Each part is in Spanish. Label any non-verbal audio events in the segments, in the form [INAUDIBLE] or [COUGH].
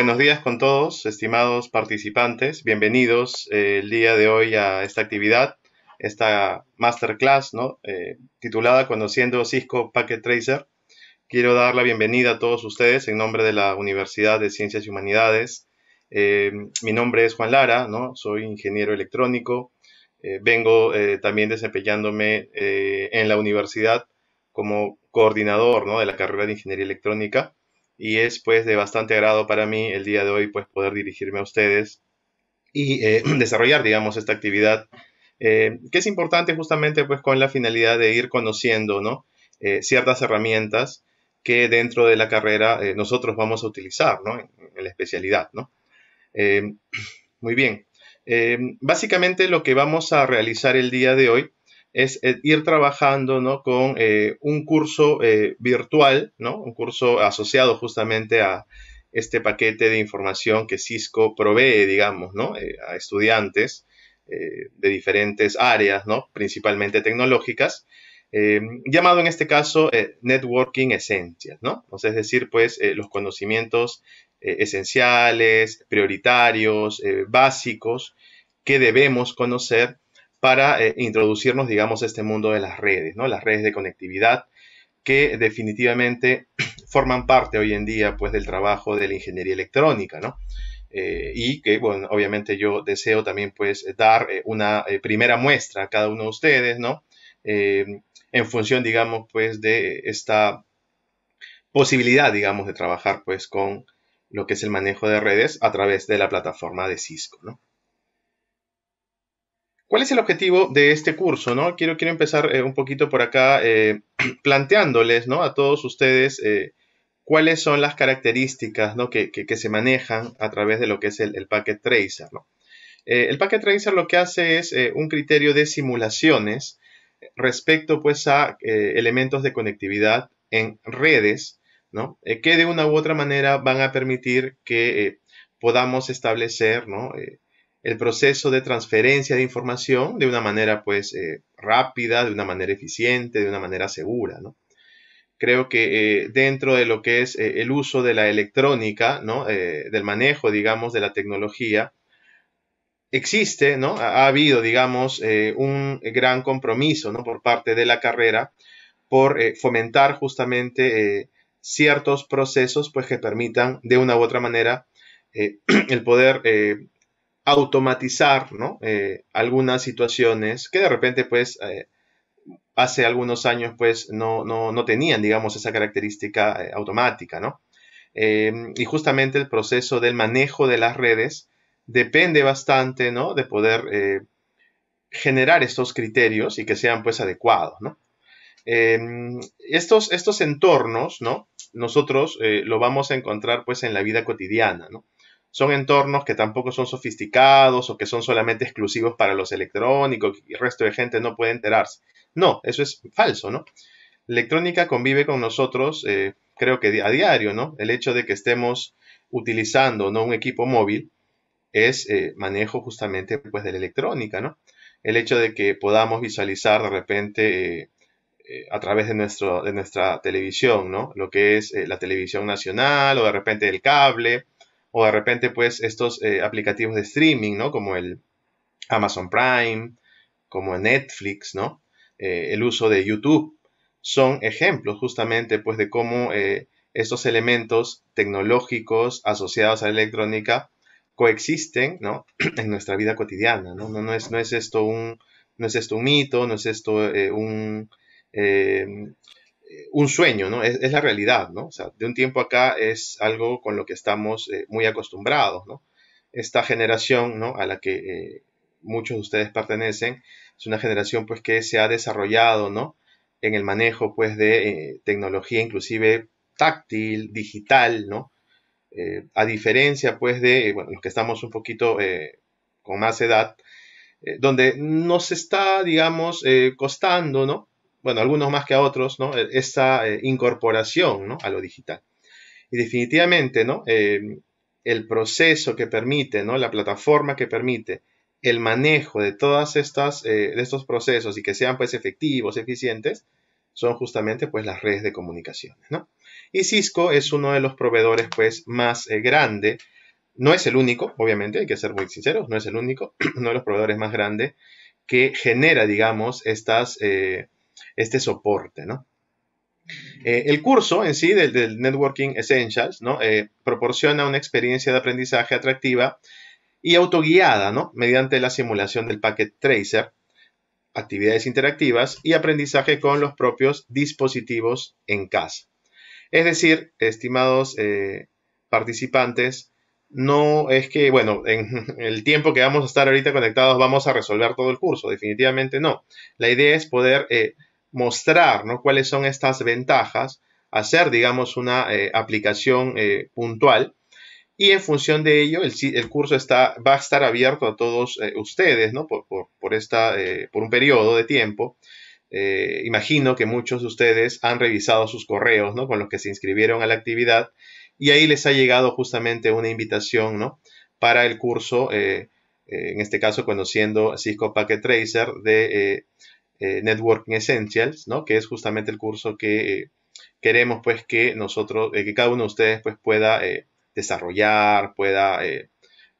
Buenos días con todos, estimados participantes. Bienvenidos eh, el día de hoy a esta actividad, esta masterclass, ¿no? Eh, titulada Conociendo Cisco Packet Tracer. Quiero dar la bienvenida a todos ustedes en nombre de la Universidad de Ciencias y Humanidades. Eh, mi nombre es Juan Lara, ¿no? Soy ingeniero electrónico. vengo también desempeñándome en la universidad como coordinador de la carrera de Ingeniería Electrónica y es pues de bastante agrado para mí el día de hoy pues poder dirigirme a ustedes y eh, [CLEARS THROAT] desarrollar digamos esta actividad eh, que es importante justamente pues con la finalidad de ir conociendo eh, ciertas herramientas que dentro de la carrera nosotros vamos a utilizar en, la especialidad. ¿no? [CLEARS THROAT] muy bien, básicamente lo que vamos a realizar el día de hoy es ir trabajando ¿no? con eh, un curso eh, virtual, ¿no? un curso asociado justamente a este paquete de información que Cisco provee, digamos, ¿no? Eh, a estudiantes de diferentes áreas, ¿no? principalmente tecnológicas, llamado en este caso Networking Essentials, ¿no? O sea, es decir, pues los conocimientos esenciales, prioritarios, básicos que debemos conocer para eh, introducirnos, digamos, a este mundo de las redes, ¿no? Las redes de conectividad que definitivamente [CLEARS THROAT] forman parte hoy en día, pues, del trabajo de la ingeniería electrónica, ¿no? Eh, y que, bueno, obviamente yo deseo también, pues, dar eh, una primera muestra a cada uno de ustedes, ¿no? en función, digamos, pues, de esta posibilidad, digamos, de trabajar, pues, con lo que es el manejo de redes a través de la plataforma de Cisco, ¿no? ¿Cuál es el objetivo de este curso? ¿no? Quiero, quiero empezar eh, un poquito por acá eh, [CLEARS THROAT] planteándoles ¿no? a todos ustedes eh, cuáles son las características ¿no? que, se manejan a través de lo que es el, el Packet Tracer. ¿no? el Packet Tracer lo que hace es un criterio de simulaciones respecto pues, a elementos de conectividad en redes ¿no? que de una u otra manera van a permitir que podamos establecer ¿no? el proceso de transferencia de información de una manera pues eh, rápida, de una manera eficiente, de una manera segura, ¿no? Creo que eh, dentro de lo que es eh, el uso de la electrónica, ¿no? del manejo, digamos, de la tecnología, existe, ¿no? Ha, habido, digamos, un gran compromiso, ¿no? Por parte de la carrera por fomentar justamente ciertos procesos, pues, que permitan, de una u otra manera, [CLEARS THROAT] el poder automatizar ¿no? Eh, algunas situaciones que de repente pues eh, hace algunos años pues no, tenían digamos esa característica eh, automática ¿no? Em, y justamente el proceso del manejo de las redes depende bastante ¿no? de poder generar estos criterios y que sean pues adecuados ¿no? Em, estos, estos entornos ¿no? nosotros lo vamos a encontrar pues en la vida cotidiana ¿no? son entornos que tampoco son sofisticados o que son solamente exclusivos para los electrónicos y el resto de gente no puede enterarse. No, eso es falso, ¿no? electrónica convive con nosotros, eh, creo que a diario, ¿no? El hecho de que estemos utilizando, ¿no? Un equipo móvil es eh, manejo justamente, pues, de la electrónica, ¿no? El hecho de que podamos visualizar de repente... Eh, a través de, nuestro, de nuestra televisión, ¿no? Lo que es la televisión nacional o de repente el cable, o de repente pues estos eh, aplicativos de streaming, ¿no? Como el Amazon Prime, como Netflix, ¿no? Eh, el uso de YouTube son ejemplos justamente pues de cómo eh, estos elementos tecnológicos asociados a la electrónica coexisten, ¿no? [CLEARS THROAT] En nuestra vida cotidiana, ¿no? No, es, no es esto un no es esto un mito, no es esto un eh, un sueño, ¿no? Es, la realidad, ¿no? O sea, de un tiempo acá es algo con lo que estamos eh, muy acostumbrados, ¿no? Esta generación, ¿no? A la que eh, muchos de ustedes pertenecen, es una generación pues que se ha desarrollado, ¿no? En el manejo pues de tecnología inclusive táctil, digital, ¿no? a diferencia pues de, bueno, los que estamos un poquito con más edad, donde nos está, digamos, costando, ¿no? bueno, algunos más que a otros, ¿no? E, esta eh, incorporación ¿no? a lo digital. Y definitivamente, ¿no? Eh, el proceso que permite, ¿no? La plataforma que permite el manejo de todas estas, eh, de estos procesos y que sean, pues, efectivos, eficientes, son justamente, pues, las redes de comunicaciones, ¿no? Y Cisco es uno de los proveedores, pues, más grande. No es el único, obviamente, hay que ser muy sinceros, no es el único, [CLEARS THROAT] uno de los proveedores más grande que genera, digamos, estas este soporte, ¿no? Eh, el curso en sí del, Networking Essentials ¿no? Eh, proporciona una experiencia de aprendizaje atractiva y autoguiada ¿no? mediante la simulación del packet tracer, actividades interactivas y aprendizaje con los propios dispositivos en casa. Es decir, estimados eh, participantes, no es que, bueno, en [LAUGHS] el tiempo que vamos a estar ahorita conectados vamos a resolver todo el curso, definitivamente no. La idea es poder mostrar cuáles son estas ventajas, hacer, digamos, una eh, aplicación eh, puntual. Y en función de ello, el, curso está, va a estar abierto a todos eh, ustedes, ¿no? Por, por esta, por un periodo de tiempo. imagino que muchos de ustedes han revisado sus correos, Con los que se inscribieron a la actividad. Y ahí les ha llegado justamente una invitación, ¿no? Para el curso en este caso conociendo Cisco Packet Tracer, de eh, Networking Essentials, ¿no? Que es justamente el curso que eh, queremos, pues, que nosotros, eh, que cada uno de ustedes, pues, pueda desarrollar, pueda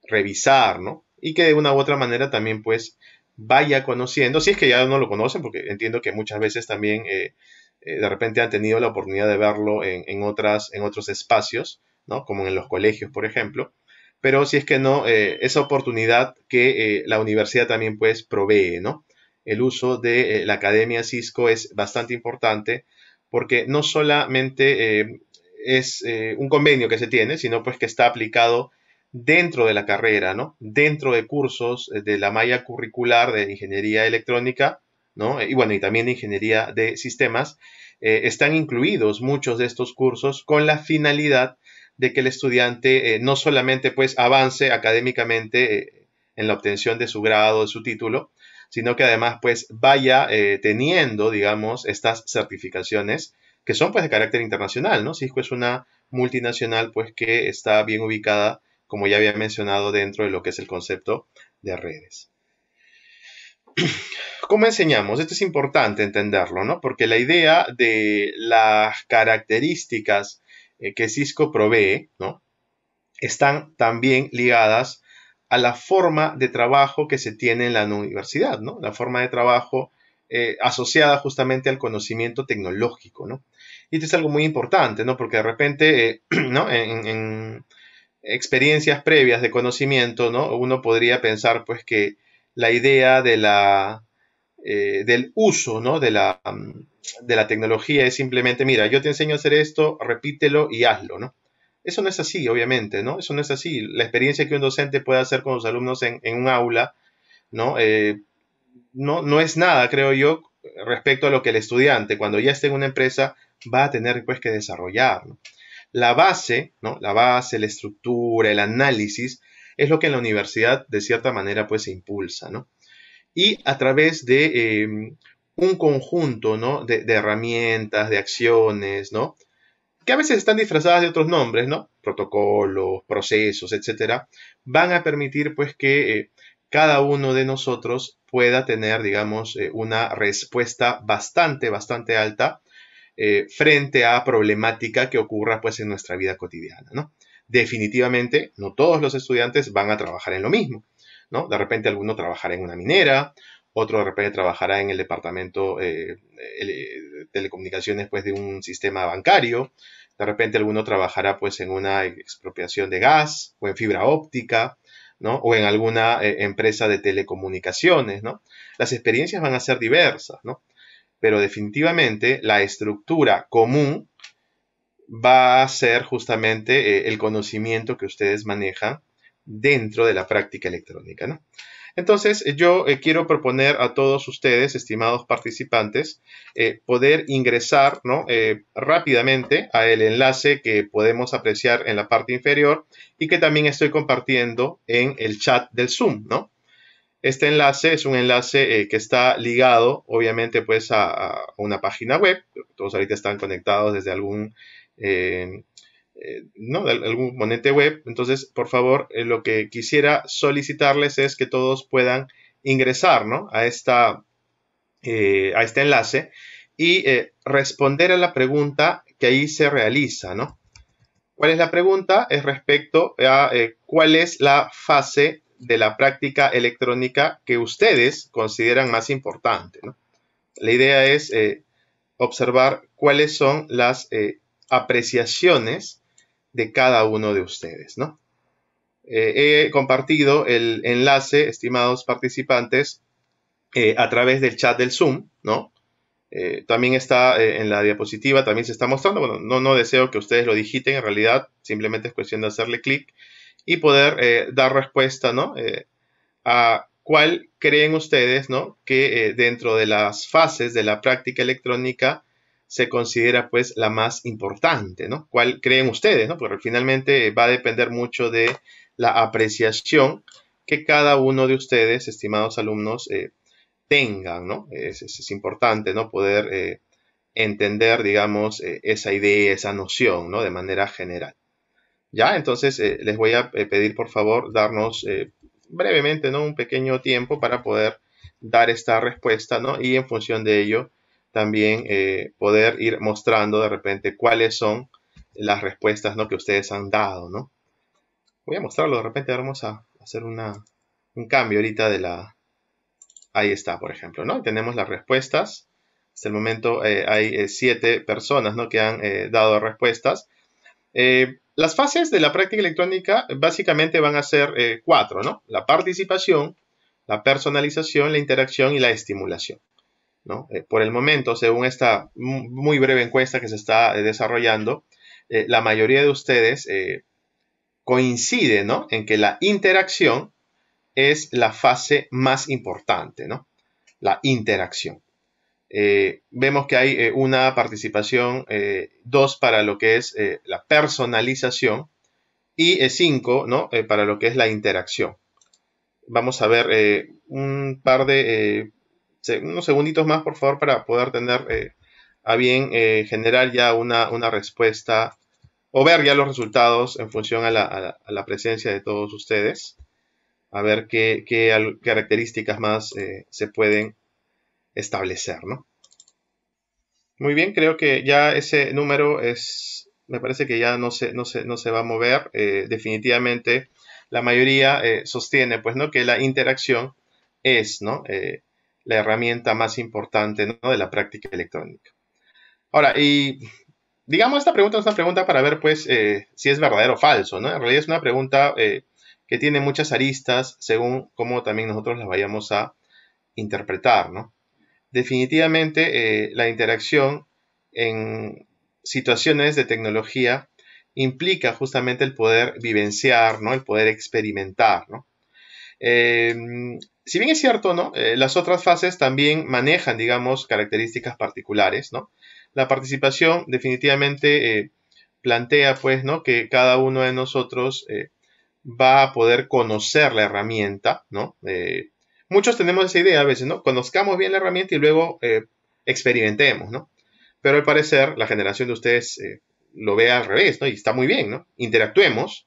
revisar, ¿no? Y que de una u otra manera también, pues, vaya conociendo, si es que ya no lo conocen, porque entiendo que muchas veces también de repente han tenido la oportunidad de verlo en, otras, en otros espacios, ¿no? Como en los colegios, por ejemplo pero si es que no, esa oportunidad que la universidad también pues provee, ¿no? el uso de eh, la Academia Cisco es bastante importante porque no solamente eh, es eh, un convenio que se tiene, sino pues que está aplicado dentro de la carrera, ¿no? Dentro de cursos de la malla curricular de ingeniería electrónica, ¿no? Y bueno, y también de ingeniería de sistemas, están incluidos muchos de estos cursos con la finalidad de que el estudiante no solamente pues avance académicamente en la obtención de su grado, de su título, sino que además pues vaya eh, teniendo, digamos, estas certificaciones que son pues de carácter internacional, ¿no? Cisco es una multinacional pues que está bien ubicada, como ya había mencionado, dentro de lo que es el concepto de redes. [CLEARS THROAT] ¿Cómo enseñamos? Esto es importante entenderlo, ¿no? Porque la idea de las características eh, que Cisco provee, ¿no? Están también ligadas a la forma de trabajo que se tiene en la universidad, ¿no? La forma de trabajo eh, asociada justamente al conocimiento tecnológico, ¿no? Y esto es algo muy importante, ¿no? Porque de repente, eh, [CLEARS THROAT] ¿no? En, experiencias previas de conocimiento, ¿no? Uno podría pensar, pues, que la idea eh, del uso, ¿no? De la, mm, de la tecnología es simplemente, mira, yo te enseño a hacer esto, repítelo y hazlo, ¿no? Eso no es así, obviamente, ¿no? Eso no es así. La experiencia que un docente puede hacer con los alumnos en, un aula, ¿no? Eh, ¿no? No es nada, creo yo, respecto a lo que el estudiante, cuando ya esté en una empresa, va a tener pues que desarrollar. La base, ¿no? La base, la estructura, el análisis, es lo que en la universidad, de cierta manera, pues se impulsa, ¿no? Y a través de eh, un conjunto, ¿no? De, de herramientas, de acciones, ¿no? que a veces están disfrazadas de otros nombres, ¿no? Protocolos, procesos, etcétera, van a permitir pues que eh, cada uno de nosotros pueda tener, digamos, eh, una respuesta bastante, bastante alta eh, frente a problemática que ocurra pues en nuestra vida cotidiana, ¿no? Definitivamente, no todos los estudiantes van a trabajar en lo mismo, ¿no? De repente alguno trabajará en una minera, otro de repente trabajará en el departamento de telecomunicaciones pues, de un sistema bancario, de repente alguno trabajará pues en una expropiación de gas o en fibra óptica, O en alguna eh, empresa de telecomunicaciones, ¿no? Las experiencias van a ser diversas, ¿no? Pero definitivamente la estructura común va a ser justamente eh, el conocimiento que ustedes manejan dentro de la práctica electrónica, entonces, eh, yo eh, quiero proponer a todos ustedes, estimados participantes, eh, poder ingresar rápidamente a rápidamente al enlace que podemos apreciar en la parte inferior y que también estoy compartiendo en el chat del Zoom, Este enlace es un enlace que está ligado, obviamente, pues a, una página web. Todos ahorita están conectados desde algún eh, ¿no? De algún monete web. Entonces, por favor, eh, lo que quisiera solicitarles es que todos puedan ingresar a, esta, eh, a este enlace y responder a la pregunta que ahí se realiza, ¿no? ¿Cuál es la pregunta? Es respecto a cuál es la fase de la práctica electrónica que ustedes consideran más importante. La idea es observar cuáles son las apreciaciones de cada uno de ustedes, ¿no? Eh, he compartido el enlace, estimados participantes, eh, a través del chat del Zoom, ¿no? Eh, también está en la diapositiva, también se está mostrando. Bueno, no, no deseo que ustedes lo digiten, en realidad, simplemente es cuestión de hacerle clic y poder dar respuesta, ¿no? a cuál creen ustedes, ¿no? Que dentro de las fases de la práctica electrónica, se considera pues la más importante, ¿no? ¿Cuál creen ustedes, no? Porque finalmente va a depender mucho de la apreciación que cada uno de ustedes, estimados alumnos, eh, tengan, ¿no? Es, importante, ¿no? Poder eh, entender, digamos, eh, esa idea, esa noción, ¿no? De manera general. Ya, entonces les voy a pedir, por favor, darnos brevemente, ¿no? Un pequeño tiempo para poder dar esta respuesta, ¿no? Y en función de ello, también eh, poder ir mostrando de repente cuáles son las respuestas ¿no? que ustedes han dado. ¿no? Voy a mostrarlo, de repente vamos a hacer una, un cambio ahorita de la... Ahí está, por ejemplo, ¿no? Tenemos las respuestas. Hasta el momento eh, hay eh, siete personas ¿no? que han dado respuestas. las fases de la práctica electrónica básicamente van a ser cuatro, ¿no? La participación, la personalización, la interacción y la estimulación. Eh, por el momento, según esta muy breve encuesta que se está eh, desarrollando, eh, la mayoría de ustedes coinciden en que la interacción es la fase más importante, ¿no? La interacción. vemos que hay una participación, dos para lo que es la personalización y cinco ¿no? para lo que es la interacción. Vamos a ver un par de unos segunditos más, por favor, para poder tener eh, a bien eh, generar ya una, respuesta o ver ya los resultados en función a la, presencia de todos ustedes. A ver qué, características más eh, se pueden establecer, ¿no? Muy bien, creo que ya ese número es, me parece que ya no se, no no se va a mover. definitivamente la mayoría sostiene, pues, ¿no? Que la interacción es, ¿no? la herramienta más importante de la práctica electrónica. Ahora, y digamos, esta pregunta es una pregunta para ver, pues, eh, si es verdadero o falso, ¿no? En realidad es una pregunta eh, que tiene muchas aristas según cómo también nosotros las vayamos a interpretar, Definitivamente, eh, la interacción en situaciones de tecnología implica justamente el poder vivenciar, ¿no? El poder experimentar, si bien es cierto, ¿no? Eh, las otras fases también manejan, digamos, características particulares, ¿no? La participación definitivamente eh, plantea, pues, ¿no? Que cada uno de nosotros eh, va a poder conocer la herramienta, ¿no? muchos tenemos esa idea a veces, ¿no? Conozcamos bien la herramienta y luego experimentemos, ¿no? Pero al parecer la generación de ustedes lo ve al revés, ¿no? Y está muy bien, ¿no? Interactuemos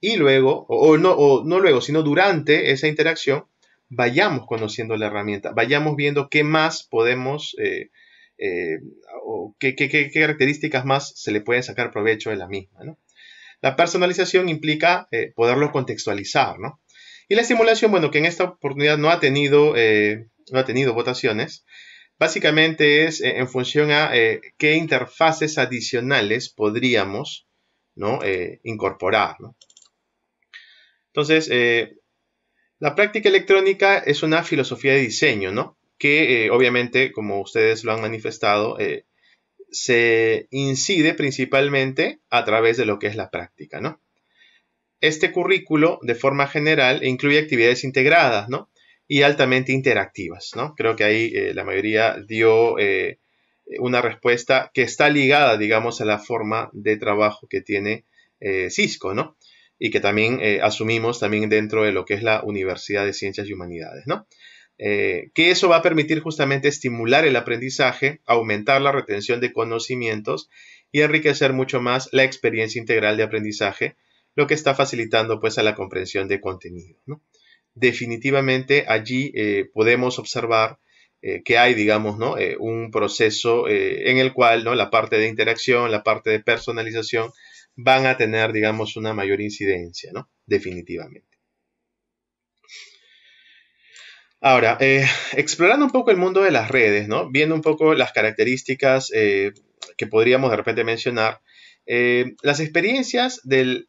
y luego, no, o no luego, sino durante esa interacción, vayamos conociendo la herramienta, vayamos viendo qué más podemos eh, eh, o qué, características más se le pueden sacar provecho de la misma. La personalización implica eh, poderlo contextualizar, Y la simulación, bueno, que en esta oportunidad no ha tenido, no ha tenido votaciones, básicamente es en función a qué interfaces adicionales podríamos incorporar. Entonces, la práctica electrónica es una filosofía de diseño, ¿no? Que eh, obviamente, como ustedes lo han manifestado, eh, se incide principalmente a través de lo que es la práctica, ¿no? Este currículo, de forma general, incluye actividades integradas, ¿no? Y altamente interactivas, ¿no? Creo que ahí eh, la mayoría dio una respuesta que está ligada, digamos, a la forma de trabajo que tiene Cisco, ¿no? y que también eh, asumimos también dentro de lo que es la Universidad de Ciencias y Humanidades, ¿no? Eh, que eso va a permitir justamente estimular el aprendizaje, aumentar la retención de conocimientos y enriquecer mucho más la experiencia integral de aprendizaje, lo que está facilitando pues a la comprensión de contenido. Definitivamente allí eh, podemos observar que hay, digamos, ¿no? un proceso en el cual ¿no? la parte de interacción, la parte de personalización van a tener, digamos, una mayor incidencia, ¿no? Definitivamente. Ahora, eh, explorando un poco el mundo de las redes, ¿no? Viendo un poco las características eh, que podríamos de repente mencionar, eh, las experiencias del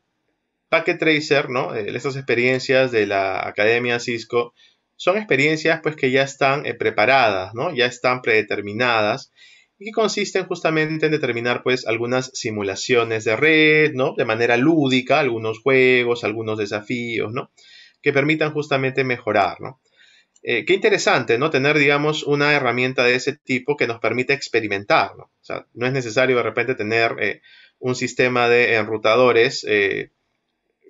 Packet Tracer, ¿no? estas experiencias de la Academia Cisco son experiencias pues que ya están preparadas, ¿no? Ya están predeterminadas y que consisten justamente en determinar pues algunas simulaciones de red, ¿no? De manera lúdica, algunos juegos, algunos desafíos, ¿no? Que permitan justamente mejorar, ¿no? Eh, qué interesante, ¿no? Tener, digamos, una herramienta de ese tipo que nos permita experimentar, ¿no? no es necesario de repente tener eh, un sistema de enrutadores eh,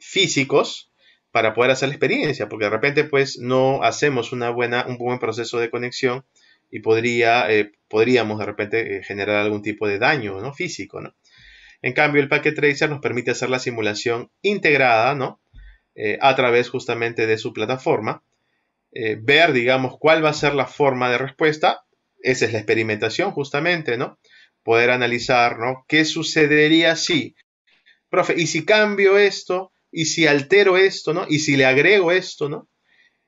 físicos para poder hacer la experiencia, porque de repente, pues, no hacemos una buena, un buen proceso de conexión y eh, podríamos de repente eh, generar algún tipo de daño ¿no? físico. ¿no? En cambio, el Packet Tracer nos permite hacer la simulación integrada ¿no? Eh, a través justamente de su plataforma, ver, digamos, cuál va a ser la forma de respuesta. Esa es la experimentación justamente, ¿no? Poder analizar, ¿no? ¿Qué sucedería si, profe, y si cambio esto, y si altero esto, ¿no? Y si le agrego esto, ¿no?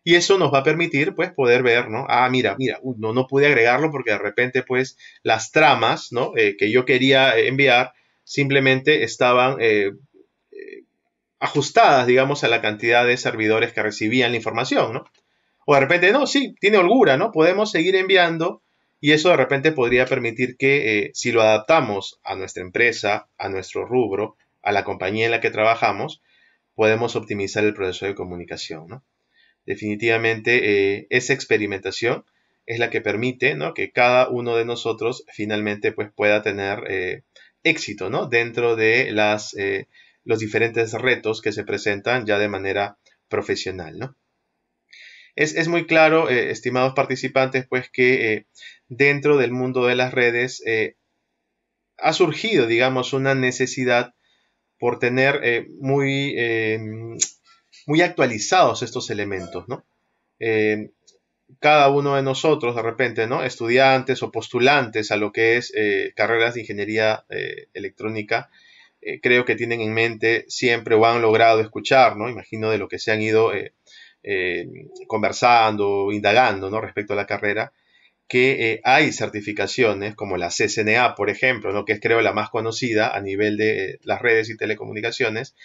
y eso nos va a permitir pues poder ver, ¿no? Ah, mira, mira, no, no pude agregarlo porque de repente pues las tramas, ¿no? Eh, que yo quería enviar simplemente estaban eh, eh, ajustadas, digamos, a la cantidad de servidores que recibían la información, ¿no? O de repente, no, sí, tiene holgura, ¿no? Podemos seguir enviando y eso de repente podría permitir que si lo adaptamos a nuestra empresa, a nuestro rubro, a la compañía en la que trabajamos, podemos optimizar el proceso de comunicación, ¿no? definitivamente eh, esa experimentación es la que permite que cada uno de nosotros finalmente pues, pueda tener eh, éxito dentro de las, eh, los diferentes retos que se presentan ya de manera profesional. Es, muy claro, estimados participantes, pues que dentro del mundo de las redes ha surgido, digamos, una necesidad por tener muy muy actualizados estos elementos, ¿no? Eh, cada uno de nosotros, de repente, ¿no? Estudiantes o postulantes a lo que es eh, carreras de ingeniería eh, electrónica, creo que tienen en mente siempre o han logrado escuchar, ¿no? Imagino de lo que se han ido conversando, indagando, ¿no? Respecto a la carrera, que hay certificaciones como la CCNA, por ejemplo, ¿no? Que es creo la más conocida a nivel de las redes y telecomunicaciones,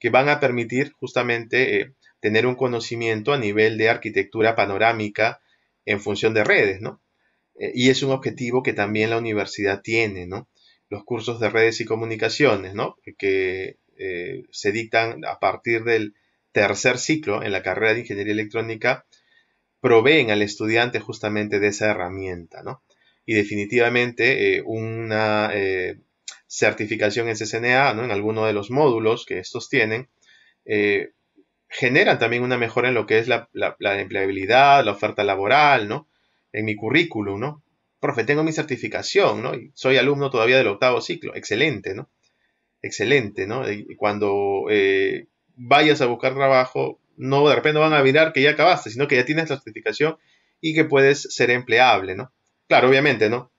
que van a permitir justamente eh, tener un conocimiento a nivel de arquitectura panorámica en función de redes, ¿no? Eh, y es un objetivo que también la universidad tiene, ¿no? Los cursos de redes y comunicaciones, ¿no? Que eh, se dictan a partir del tercer ciclo en la carrera de ingeniería electrónica, proveen al estudiante justamente de esa herramienta, ¿no? Y definitivamente una certificación en CCNA, ¿no? en alguno de los módulos que estos tienen, eh, generan también una mejora en lo que es la, empleabilidad, la oferta laboral, ¿no? En mi currículum, ¿no? Profe, tengo mi certificación, ¿no? Y soy alumno todavía del octavo ciclo. Excelente, ¿no? Excelente, ¿no? Y cuando eh, vayas a buscar trabajo, no de repente van a mirar que ya acabaste, sino que ya tienes la certificación y que puedes ser empleable, ¿no? Claro, obviamente, ¿no?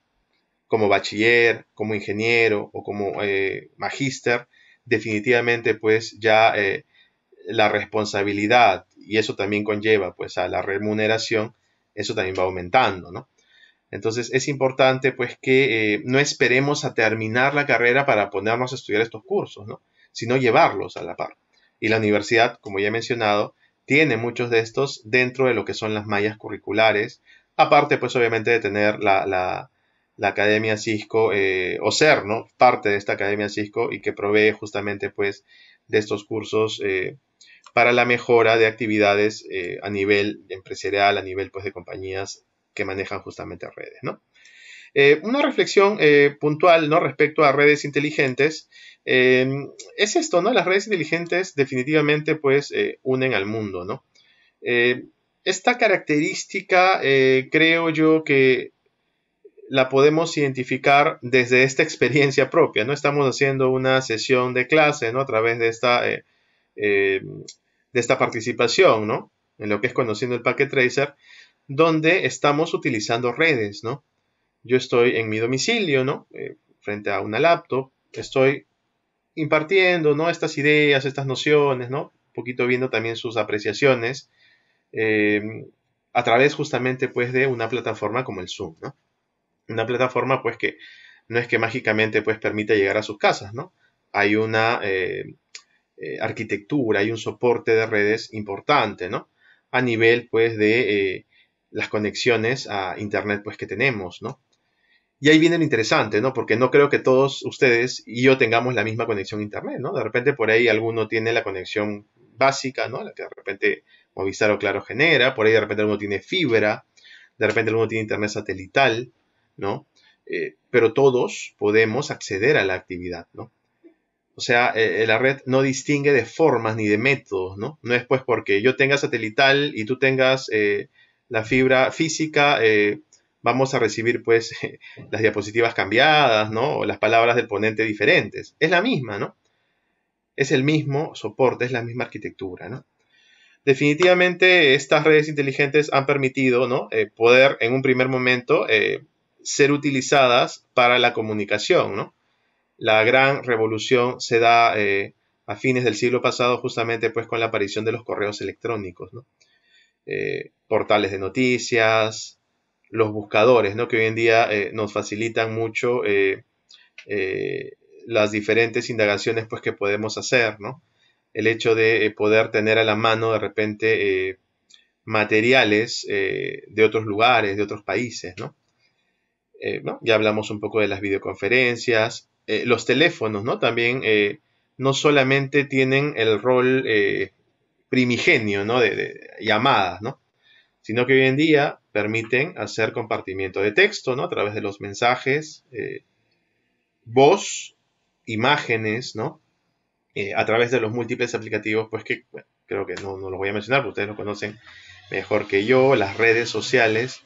como bachiller, como ingeniero o como eh, magíster, definitivamente pues ya eh, la responsabilidad y eso también conlleva pues a la remuneración, eso también va aumentando, ¿no? Entonces es importante pues que eh, no esperemos a terminar la carrera para ponernos a estudiar estos cursos, ¿no? Sino llevarlos a la par. Y la universidad, como ya he mencionado, tiene muchos de estos dentro de lo que son las mallas curriculares, aparte pues obviamente de tener la la Academia Cisco, eh, o ser, ¿no? Parte de esta Academia Cisco y que provee justamente, pues, de estos cursos eh, para la mejora de actividades eh, a nivel empresarial, a nivel, pues, de compañías que manejan justamente redes, ¿no? una reflexión puntual, ¿no? Respecto a redes inteligentes, es esto, ¿no? Las redes inteligentes definitivamente, pues, unen al mundo, ¿no? esta característica creo yo que la podemos identificar desde esta experiencia propia, ¿no? Estamos haciendo una sesión de clase, ¿no? A través de esta, eh, eh, de esta participación, ¿no? En lo que es conociendo el packet tracer, donde estamos utilizando redes, ¿no? Yo estoy en mi domicilio, ¿no? Eh, frente a una laptop, estoy impartiendo, ¿no? Estas ideas, estas nociones, ¿no? Un poquito viendo también sus apreciaciones a través justamente, pues, de una plataforma como el Zoom, ¿no? Una plataforma pues que no es que mágicamente pues permita llegar a sus casas, ¿no? Hay una eh, eh, arquitectura, hay un soporte de redes importante, ¿no? A nivel pues de eh, las conexiones a internet pues que tenemos, ¿no? Y ahí viene lo interesante, ¿no? Porque no creo que todos ustedes y yo tengamos la misma conexión a internet, ¿no? De repente por ahí alguno tiene la conexión básica, ¿no? La que de repente Movistar o Claro genera, por ahí de repente alguno tiene fibra, de repente alguno tiene internet satelital, ¿no? Eh, pero todos podemos acceder a la actividad, ¿no? O sea, eh, eh, la red no distingue de formas ni de métodos, ¿no? No es pues porque yo tenga satelital y tú tengas la fibra física, vamos a recibir pues [LAUGHS] las diapositivas cambiadas, ¿no? O las palabras del ponente diferentes. Es la misma, ¿no? Es el mismo soporte, es la misma arquitectura, ¿no? Definitivamente estas redes inteligentes han permitido, ¿no? poder en un primer momento ser utilizadas para la comunicación, ¿no? La gran revolución se da eh, a fines del siglo pasado justamente pues con la aparición de los correos electrónicos, ¿no? Eh, portales de noticias, los buscadores, ¿no? Que hoy en día eh, nos facilitan mucho las diferentes indagaciones pues que podemos hacer, ¿no? El hecho de poder tener a la mano de repente materiales de otros lugares, de otros países, ¿no? Eh, ya hablamos un poco de las videoconferencias, eh, los teléfonos, También eh, no solamente tienen el rol primigenio, ¿no? De, llamadas, Sino que hoy en día permiten hacer compartimiento de texto, A través de los mensajes, voz, imágenes, a través de los múltiples aplicativos, pues que creo que no, no los voy a mencionar, porque ustedes lo conocen mejor que yo, las redes sociales,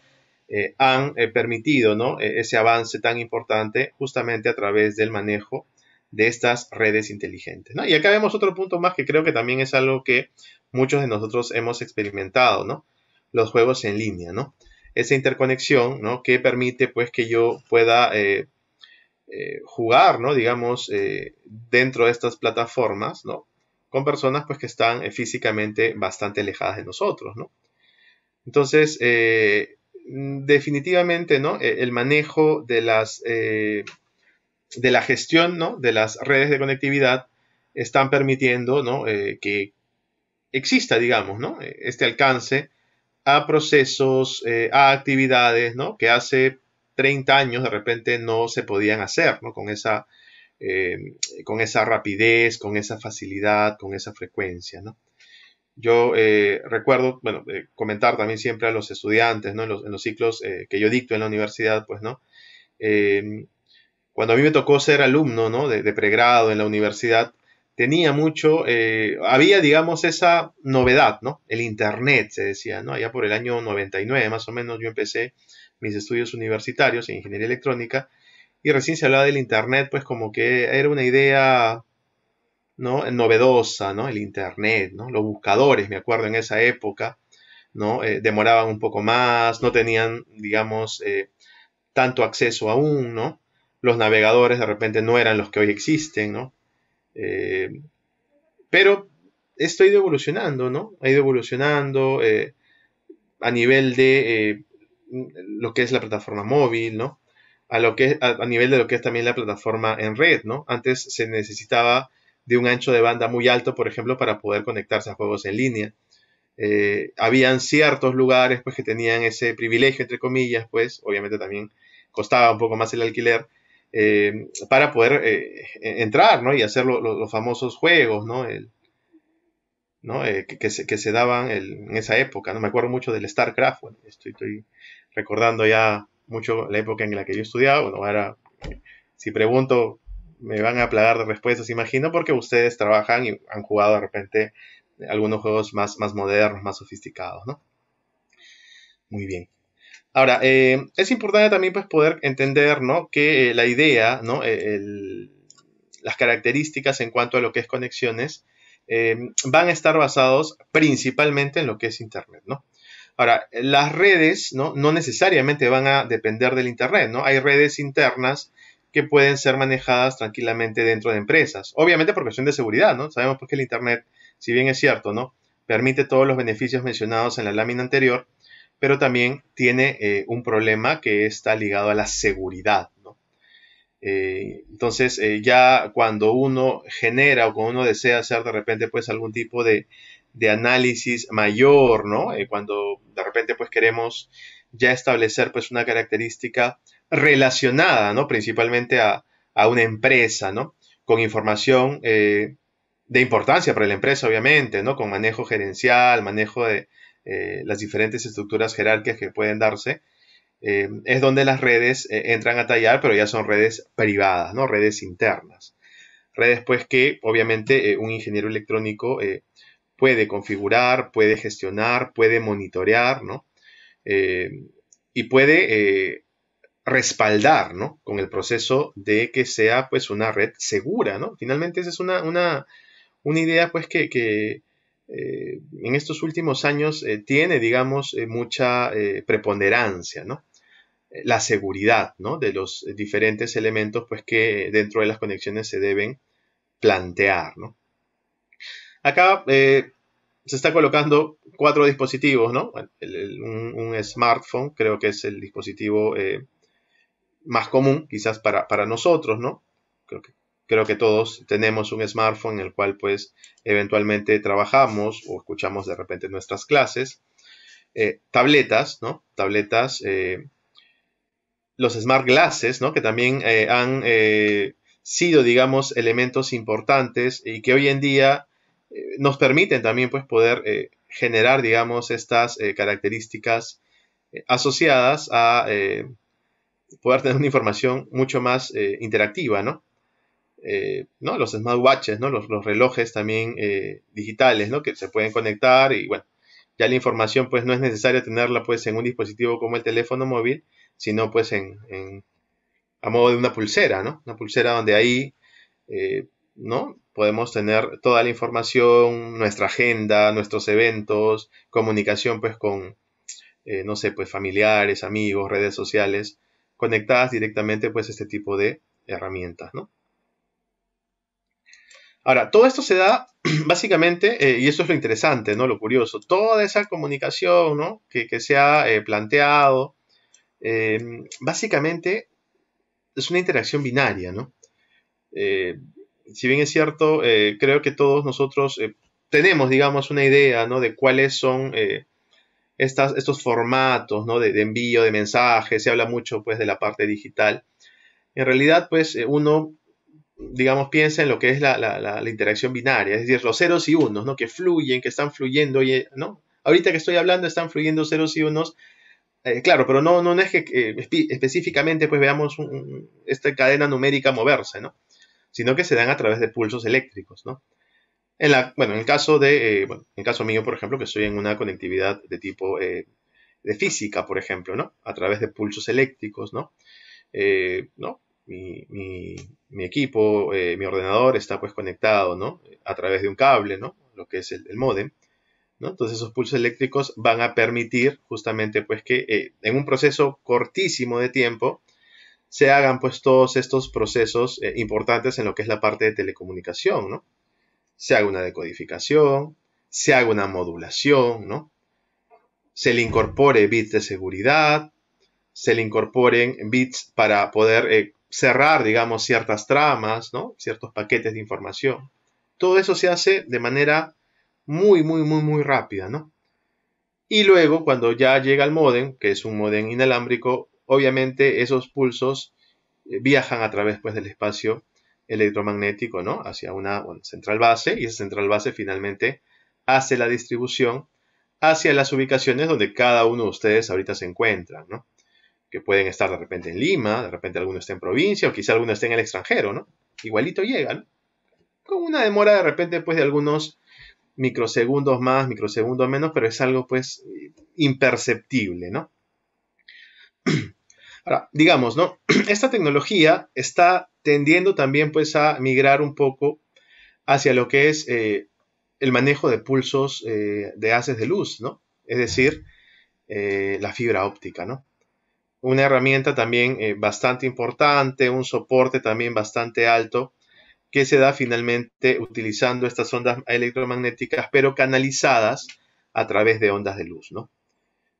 eh, han eh, permitido e, ese avance tan importante justamente a través del manejo de estas redes inteligentes. Y acá vemos otro punto más que creo que también es algo que muchos de nosotros hemos experimentado, ¿no? Los juegos en línea, ¿no? Esa interconexión, Que permite, pues, que yo pueda eh, jugar, Digamos, dentro de estas plataformas, Con personas, pues, que están físicamente bastante alejadas de nosotros, ¿no? Entonces, Mm, definitivamente, ¿no? E, el manejo de las eh, de la gestión, ¿no? De las redes de conectividad están permitiendo, ¿no? Eh, que exista, digamos, ¿no? Eh, este alcance a procesos, a actividades, ¿no? Que hace 30 años de repente no se podían hacer, ¿no? Con esa, con esa rapidez, con esa facilidad, con esa frecuencia, ¿no? yo eh, recuerdo, bueno, eh, comentar también siempre a los estudiantes, ¿no? En los, en los ciclos eh, que yo dicto en la universidad, pues, ¿no? Em, cuando a mí me tocó ser alumno, ¿no? De, de pregrado en la universidad, tenía mucho, había, digamos, esa novedad, ¿no? El Internet, se decía, ¿no? Allá por el año 99, más o menos, yo empecé mis estudios universitarios en ingeniería electrónica y recién se hablaba del Internet, pues, como que era una idea novedosa, ¿no? el Internet, ¿no? los buscadores, me acuerdo en esa época, ¿no? Eh, demoraban un poco más, no tenían, digamos, eh, tanto acceso aún, ¿no? los navegadores de repente no eran los que hoy existen, ¿no? Eh, pero esto ha ido evolucionando, ¿no? Ha ido evolucionando a nivel de lo que es la plataforma móvil, ¿no? A, lo que, a, nivel de lo que es también la plataforma en red, ¿no? Antes se necesitaba de un ancho de banda muy alto, por ejemplo, para poder conectarse a juegos en línea. Eh, habían ciertos lugares pues que tenían ese privilegio, entre comillas, pues obviamente también costaba un poco más el alquiler, eh, para poder eh, e-, entrar, ¿no? Y hacer los famosos juegos, ¿no? ¿no? Que, se, daban en esa época, ¿no? Me acuerdo mucho del StarCraft, estoy, estoy recordando ya mucho la época en la que yo estudiaba, bueno, ahora si pregunto me van a plagar de respuestas, imagino, porque ustedes trabajan y han jugado de repente algunos juegos más, más modernos, más sofisticados, ¿no? Muy bien. Ahora, eh, es importante también pues, poder entender ¿no? que eh, la idea, ¿no? Eh, las características en cuanto a lo que es conexiones, van a estar basados principalmente en lo que es Internet. ¿no? Ahora, las redes ¿no? no necesariamente van a depender del Internet. ¿no? Hay redes internas que pueden ser manejadas tranquilamente dentro de empresas. Obviamente por cuestión de seguridad, ¿no? Sabemos pues que el Internet, si bien es cierto, ¿no? Permite todos los beneficios mencionados en la lámina anterior, pero también tiene eh, un problema que está ligado a la seguridad, ¿no? Eh, entonces, eh, ya cuando uno genera o cuando uno desea hacer de repente, pues, algún tipo de, de análisis mayor, ¿no? cuando de repente, pues, queremos ya establecer, pues, una característica relacionada, ¿no? Principalmente a, una empresa, ¿no? Con información eh, de importancia para la empresa, obviamente, ¿no? Con manejo gerencial, manejo de eh, las diferentes estructuras jerárquicas que pueden darse. Eh, es donde las redes entran a tallar, pero ya son redes privadas, ¿no? Redes internas. Redes, pues, que obviamente un ingeniero electrónico puede configurar, puede gestionar, puede monitorear, ¿no? y puede respaldar, ¿no? Con el proceso de que sea pues una red segura, ¿no? Finalmente esa es una, idea pues que, eh, en estos últimos años eh, tiene, digamos, eh, mucha preponderancia, La seguridad, De los diferentes elementos pues que dentro de las conexiones se deben plantear, Acá se está colocando cuatro dispositivos, ¿no? un, smartphone, creo que es el dispositivo más común quizás para, nosotros, ¿no? Creo que, creo que todos tenemos un smartphone en el cual pues eventualmente trabajamos o escuchamos de repente nuestras clases. Eh, tabletas, ¿no? Tabletas, eh, los smart glasses, ¿no? Que también eh, han sido, digamos, elementos importantes y que hoy en día nos permiten también pues poder generar, digamos, estas características asociadas a poder tener una información mucho más eh, interactiva, ¿no? Eh, ¿no? Los smartwatches, ¿no? Los, relojes también eh, digitales, ¿no? Que se pueden conectar y bueno, ya la información pues no es necesaria tenerla pues en un dispositivo como el teléfono móvil, sino pues en, en a modo de una pulsera, ¿no? Una pulsera donde ahí, ¿no? Podemos tener toda la información, nuestra agenda, nuestros eventos, comunicación pues con, no sé, pues familiares, amigos, redes sociales, conectadas directamente pues este tipo de herramientas, ¿no? Ahora, todo esto se da [CLEARS THROAT] básicamente, eh, y eso es lo interesante, ¿no? Lo curioso, toda esa comunicación, ¿no? Que, se ha eh, planteado, eh, básicamente es una interacción binaria, ¿no? si bien es cierto, creo que todos nosotros tenemos, digamos, una idea, ¿no? De cuáles son estos formatos ¿no? de, envío de mensajes, se habla mucho pues de la parte digital. En realidad, pues eh, uno, digamos, piensa en lo que es la, interacción binaria, es decir, los ceros y unos, ¿no? Que fluyen, que están fluyendo, y, ¿no? Ahorita que estoy hablando están fluyendo ceros y unos, eh, claro, pero no, no es que específicamente pues veamos esta cadena numérica moverse, ¿no? Sino que se dan a través de pulsos eléctricos, ¿no? En bueno, en el caso de, eh, el caso mío, por ejemplo, que estoy en una conectividad de tipo eh, de física, por ejemplo, ¿no? A través de pulsos eléctricos, ¿no? Eh, ¿no? Mi, equipo, mi ordenador está pues conectado, ¿no? A través de un cable, ¿no? Lo que es el, el modem, ¿no? Entonces esos pulsos eléctricos van a permitir justamente pues que en un proceso cortísimo de tiempo se hagan pues todos estos procesos importantes en lo que es la parte de telecomunicación, ¿no? se haga una decodificación, se haga una modulación, ¿no? Se le incorpore bits de seguridad, se le incorporen bits para poder eh, cerrar, digamos, ciertas tramas, ¿no? Ciertos paquetes de información. Todo eso se hace de manera muy, muy, muy, muy rápida, ¿no? Y luego, cuando ya llega el modem, que es un modem inalámbrico, obviamente esos pulsos eh, viajan a través pues, del espacio electromagnético ¿no? hacia una central base y esa central base finalmente hace la distribución hacia las ubicaciones donde cada uno de ustedes ahorita se encuentran, ¿no? que pueden estar de repente en Lima, de repente alguno está en provincia o quizá alguno esté en el extranjero, ¿no? Igualito llegan, con una demora de repente pues de algunos microsegundos más, microsegundos menos, pero es algo pues imperceptible, ¿no? [CLEARS THROAT] Ahora, digamos, ¿no? [CLEARS THROAT] Esta tecnología está tendiendo también pues a migrar un poco hacia lo que es eh, el manejo de pulsos eh, de haces de luz, ¿no? Es decir, eh, la fibra óptica, ¿no? Una herramienta también bastante importante, un soporte también bastante alto, que se da finalmente utilizando estas ondas electromagnéticas, pero canalizadas a través de ondas de luz, ¿no?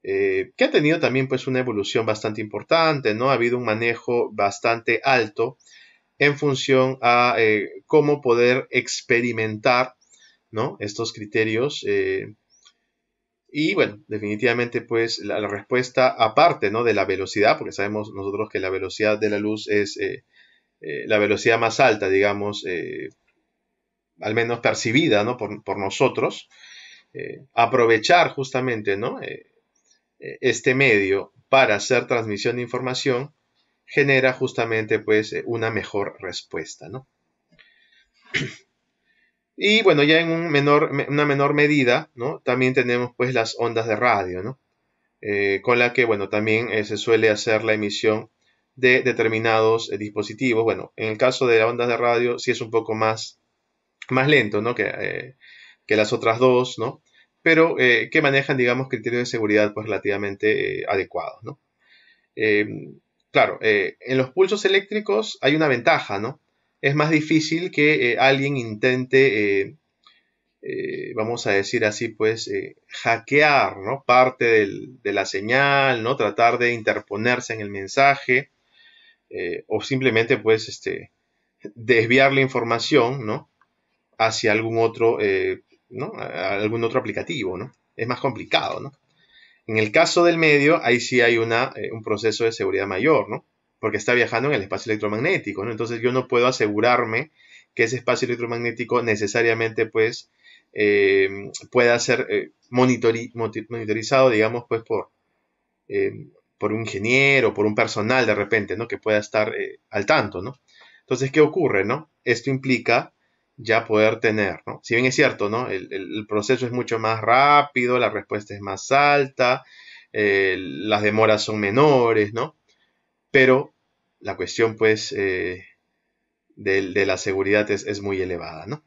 Eh, que ha tenido también pues una evolución bastante importante, ¿no? Ha habido un manejo bastante alto en función a eh, cómo poder experimentar, ¿no? Estos criterios. Eh, y bueno, definitivamente pues la, respuesta aparte, ¿no? De la velocidad, porque sabemos nosotros que la velocidad de la luz es la velocidad más alta, digamos, al menos percibida, ¿no? Por, por nosotros. aprovechar justamente, ¿no? este medio para hacer transmisión de información genera justamente pues eh, una mejor respuesta, ¿no? [CLEARS THROAT] Y bueno, ya en menor, una menor medida, ¿no? También tenemos pues las ondas de radio, ¿no? Eh, con la que, bueno, también eh, se suele hacer la emisión de determinados dispositivos. Bueno, en el caso de las ondas de radio sí es un poco más, más lento, ¿no? Que, que las otras dos, ¿no? pero eh, que manejan, digamos, criterios de seguridad pues relativamente eh, adecuados, ¿no? Eh, claro, en los pulsos eléctricos hay una ventaja, ¿no? Es más difícil que alguien intente, vamos a decir así, pues, hackear, ¿no? Parte de la señal, ¿no? Tratar de interponerse en el mensaje o simplemente, pues, este, desviar la información, ¿no? Hacia algún otro algún otro aplicativo, ¿no? Es más complicado, ¿no? En el caso del medio, ahí sí hay una, eh, un proceso de seguridad mayor, ¿no? Porque está viajando en el espacio electromagnético, ¿no? Entonces yo no puedo asegurarme que ese espacio electromagnético necesariamente, pues, eh, pueda ser eh, monitorizado, digamos, pues, por, por un ingeniero, por un personal de repente, ¿no? Que pueda estar al tanto, ¿no? Entonces, ¿qué ocurre, no? Esto implica ya poder tener, ¿no? Si bien es cierto, ¿no? El, proceso es mucho más rápido, la respuesta es más alta, eh, las demoras son menores, ¿no? Pero la cuestión, pues, eh, de, la seguridad es, muy elevada, ¿no?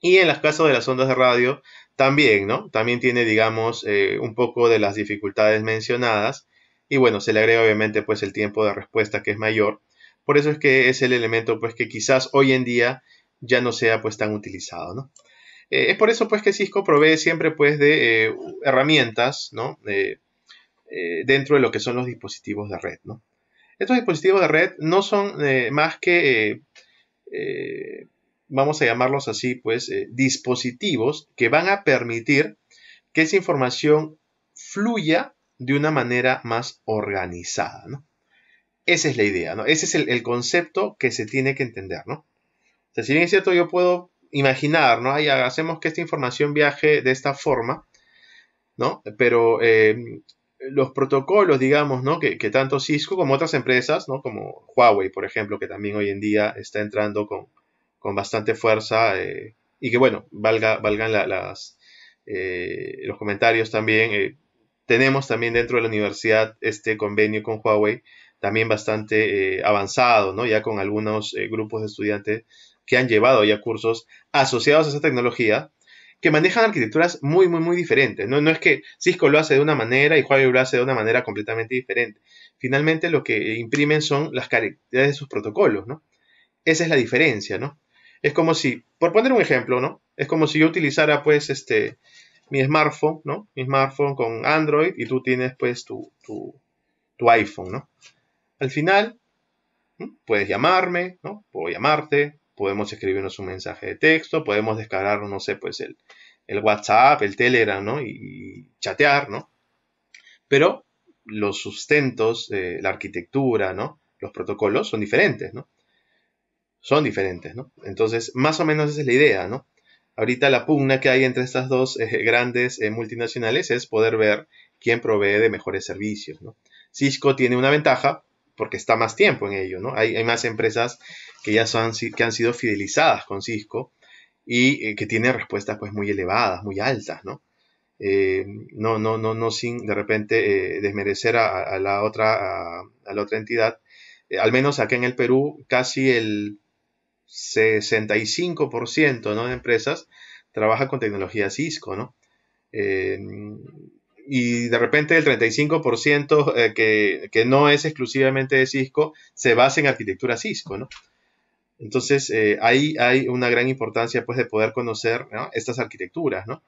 Y en las casos de las ondas de radio, también, ¿no? También tiene, digamos, eh, un poco de las dificultades mencionadas. Y bueno, se le agrega obviamente pues el tiempo de respuesta que es mayor. Por eso es que es el elemento pues que quizás hoy en día ya no sea pues tan utilizado, ¿no? Eh, es por eso pues que Cisco provee siempre pues de eh, herramientas, ¿no? Eh, dentro de lo que son los dispositivos de red, ¿no? Estos dispositivos de red no son más que, vamos a llamarlos así, pues dispositivos que van a permitir que esa información fluya de una manera más organizada, ¿no? Esa es la idea, ¿no? Ese es el, el concepto que se tiene que entender, ¿no? si bien es cierto, yo puedo imaginar, ¿no? hacemos que esta información viaje de esta forma, ¿no? Pero em, los protocolos, digamos, ¿no? Que, tanto Cisco como otras empresas, ¿no? Como Huawei, por ejemplo, que también hoy en día está entrando con, bastante fuerza eh, y que, bueno, valga, valgan las, eh, los comentarios también. Eh, tenemos también dentro de la universidad este convenio con Huawei, también bastante avanzado, ¿no? Ya con algunos grupos de estudiantes que han llevado ya cursos asociados a esa tecnología, que manejan arquitecturas muy, muy, muy diferentes. No, es que Cisco lo hace de una manera y Huawei lo hace de una manera completamente diferente. Finalmente lo que imprimen son las características de sus protocolos, ¿no? Esa es la diferencia, ¿no? Es como si, por poner un ejemplo, ¿no? Es como si yo utilizara, pues, este, mi smartphone, ¿no? Mi smartphone con Android y tú tienes, pues, tu, tu, tu iPhone, ¿no? Al final, puedes llamarme, ¿no? Puedo llamarte, podemos escribirnos un mensaje de texto, podemos descargar, no sé, pues el, WhatsApp, el Telegram, ¿no? Y, chatear, ¿no? Pero los sustentos, la arquitectura, ¿no? Los protocolos son diferentes, ¿no? Son diferentes, ¿no? Entonces, más o menos esa es la idea, ¿no? Ahorita la pugna que hay entre estas dos eh, grandes eh, multinacionales es poder ver quién provee de mejores servicios, ¿no? Cisco tiene una ventaja porque está más tiempo en ello, ¿no? Hay, más empresas que ya son, que han sido fidelizadas con Cisco y eh, que tienen respuestas pues muy elevadas, muy altas, ¿no? Eh, no, no, no, sin de repente eh, desmerecer a, la otra, a, la otra entidad. al menos acá en el Perú, casi el 65% de empresas trabaja con tecnología Cisco, ¿no? y de repente el 35% eh, que, no es exclusivamente de Cisco se basa en arquitectura Cisco, ¿no? Entonces, eh, ahí hay una gran importancia, pues, de poder conocer estas arquitecturas, ¿no?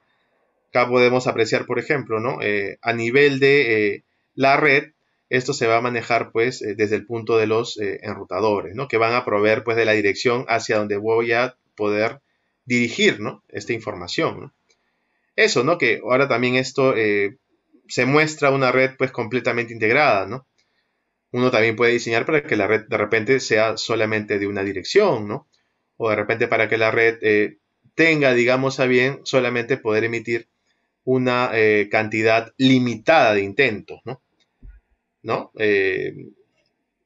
Acá podemos apreciar, por ejemplo, ¿no? Eh, a nivel de la red, esto se va a manejar, pues, desde el punto de los enrutadores, ¿no? Que van a proveer, pues, de la dirección hacia donde voy a poder dirigir, ¿no? Esta información, ¿no? Eso, ¿no? Que ahora también esto se muestra una red pues completamente integrada, ¿no? Uno también puede diseñar para que la red de repente sea solamente de una dirección, ¿no? O de repente para que la red eh, tenga, digamos, a bien solamente poder emitir una eh, cantidad limitada de intentos, ¿no? ¿No? Eh,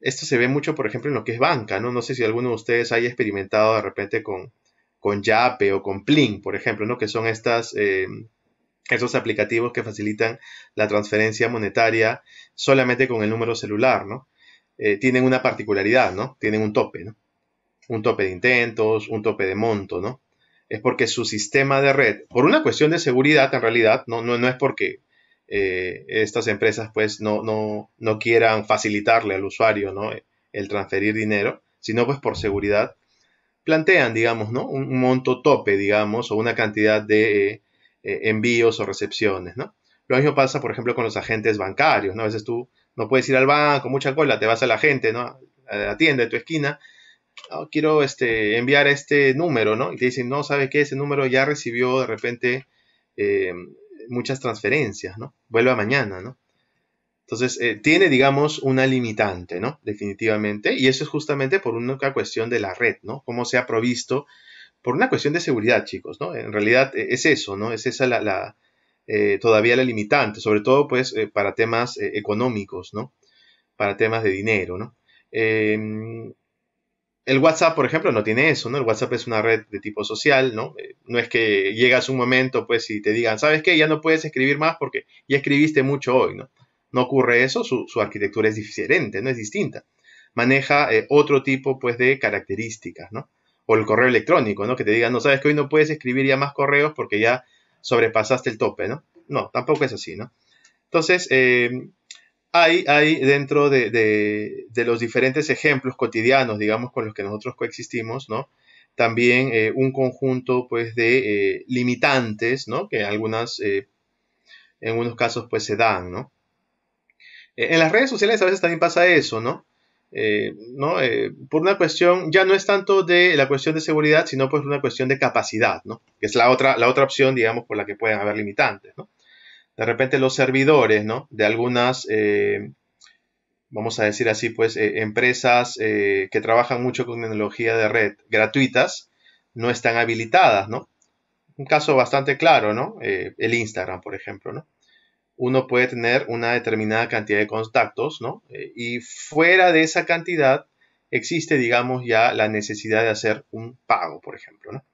esto se ve mucho, por ejemplo, en lo que es banca, ¿no? No sé si alguno de ustedes haya experimentado de repente con, con Yape o con Plin, por ejemplo, ¿no? Que son estas esos aplicativos que facilitan la transferencia monetaria solamente con el número celular, ¿no? Eh, tienen una particularidad, ¿no? Tienen un tope, ¿no? Un tope de intentos, un tope de monto, ¿no? Es porque su sistema de red, por una cuestión de seguridad en realidad, no, no, no es porque eh, estas empresas pues no, quieran facilitarle al usuario, ¿no? El transferir dinero, sino pues por seguridad, plantean, digamos, ¿no? Un, monto tope, digamos, o una cantidad de... Eh, envíos o recepciones, ¿no? Lo mismo pasa, por ejemplo, con los agentes bancarios, ¿no? A veces tú no puedes ir al banco, mucha cola, te vas a la gente, ¿no? A la tienda de tu esquina, quiero este, enviar este número, ¿no? Y te dicen, no, ¿sabes qué? Ese número ya recibió de repente eh, muchas transferencias, ¿no? a mañana, ¿no? Entonces, eh, tiene, digamos, una limitante, ¿no? Definitivamente. Y eso es justamente por una cuestión de la red, ¿no? Cómo se ha provisto por una cuestión de seguridad, chicos, ¿no? En realidad eh, es eso, ¿no? Es esa la, eh, todavía la limitante, sobre todo pues eh, para temas económicos, ¿no? Para temas de dinero, ¿no? Em, el WhatsApp, por ejemplo, no tiene eso, ¿no? El WhatsApp es una red de tipo social, ¿no? no es que llegas un momento, pues, y te digan, ¿sabes qué? Ya no puedes escribir más porque ya escribiste mucho hoy, ¿no? No ocurre eso, su, su arquitectura es diferente, ¿no? Es distinta. Maneja otro tipo, pues, de características, ¿no? o el correo electrónico, ¿no? Que te digan, no sabes que hoy no puedes escribir ya más correos porque ya sobrepasaste el tope, ¿no? No, tampoco es así, ¿no? Entonces, eh, hay, hay, dentro de, los diferentes ejemplos cotidianos, digamos, con los que nosotros coexistimos, ¿no? También eh, un conjunto, pues, de eh, limitantes, ¿no? Que algunas, en algunos casos, pues, se dan, ¿no? En las redes sociales a veces también pasa eso, ¿no? Eh, ¿no? Eh, por una cuestión, ya no es tanto de la cuestión de seguridad, sino por pues una cuestión de capacidad, ¿no? Que es la otra, la otra opción, digamos, por la que pueden haber limitantes, ¿no? De repente los servidores, ¿no? De algunas, eh, vamos a decir así, pues, empresas que trabajan mucho con tecnología de red gratuitas, no están habilitadas, ¿no? Un caso bastante claro, ¿no? el Instagram, por ejemplo, ¿no? uno puede tener una determinada cantidad de contactos, ¿no? Eh, y fuera de esa cantidad existe, digamos, ya la necesidad de hacer un pago, por ejemplo, ¿no?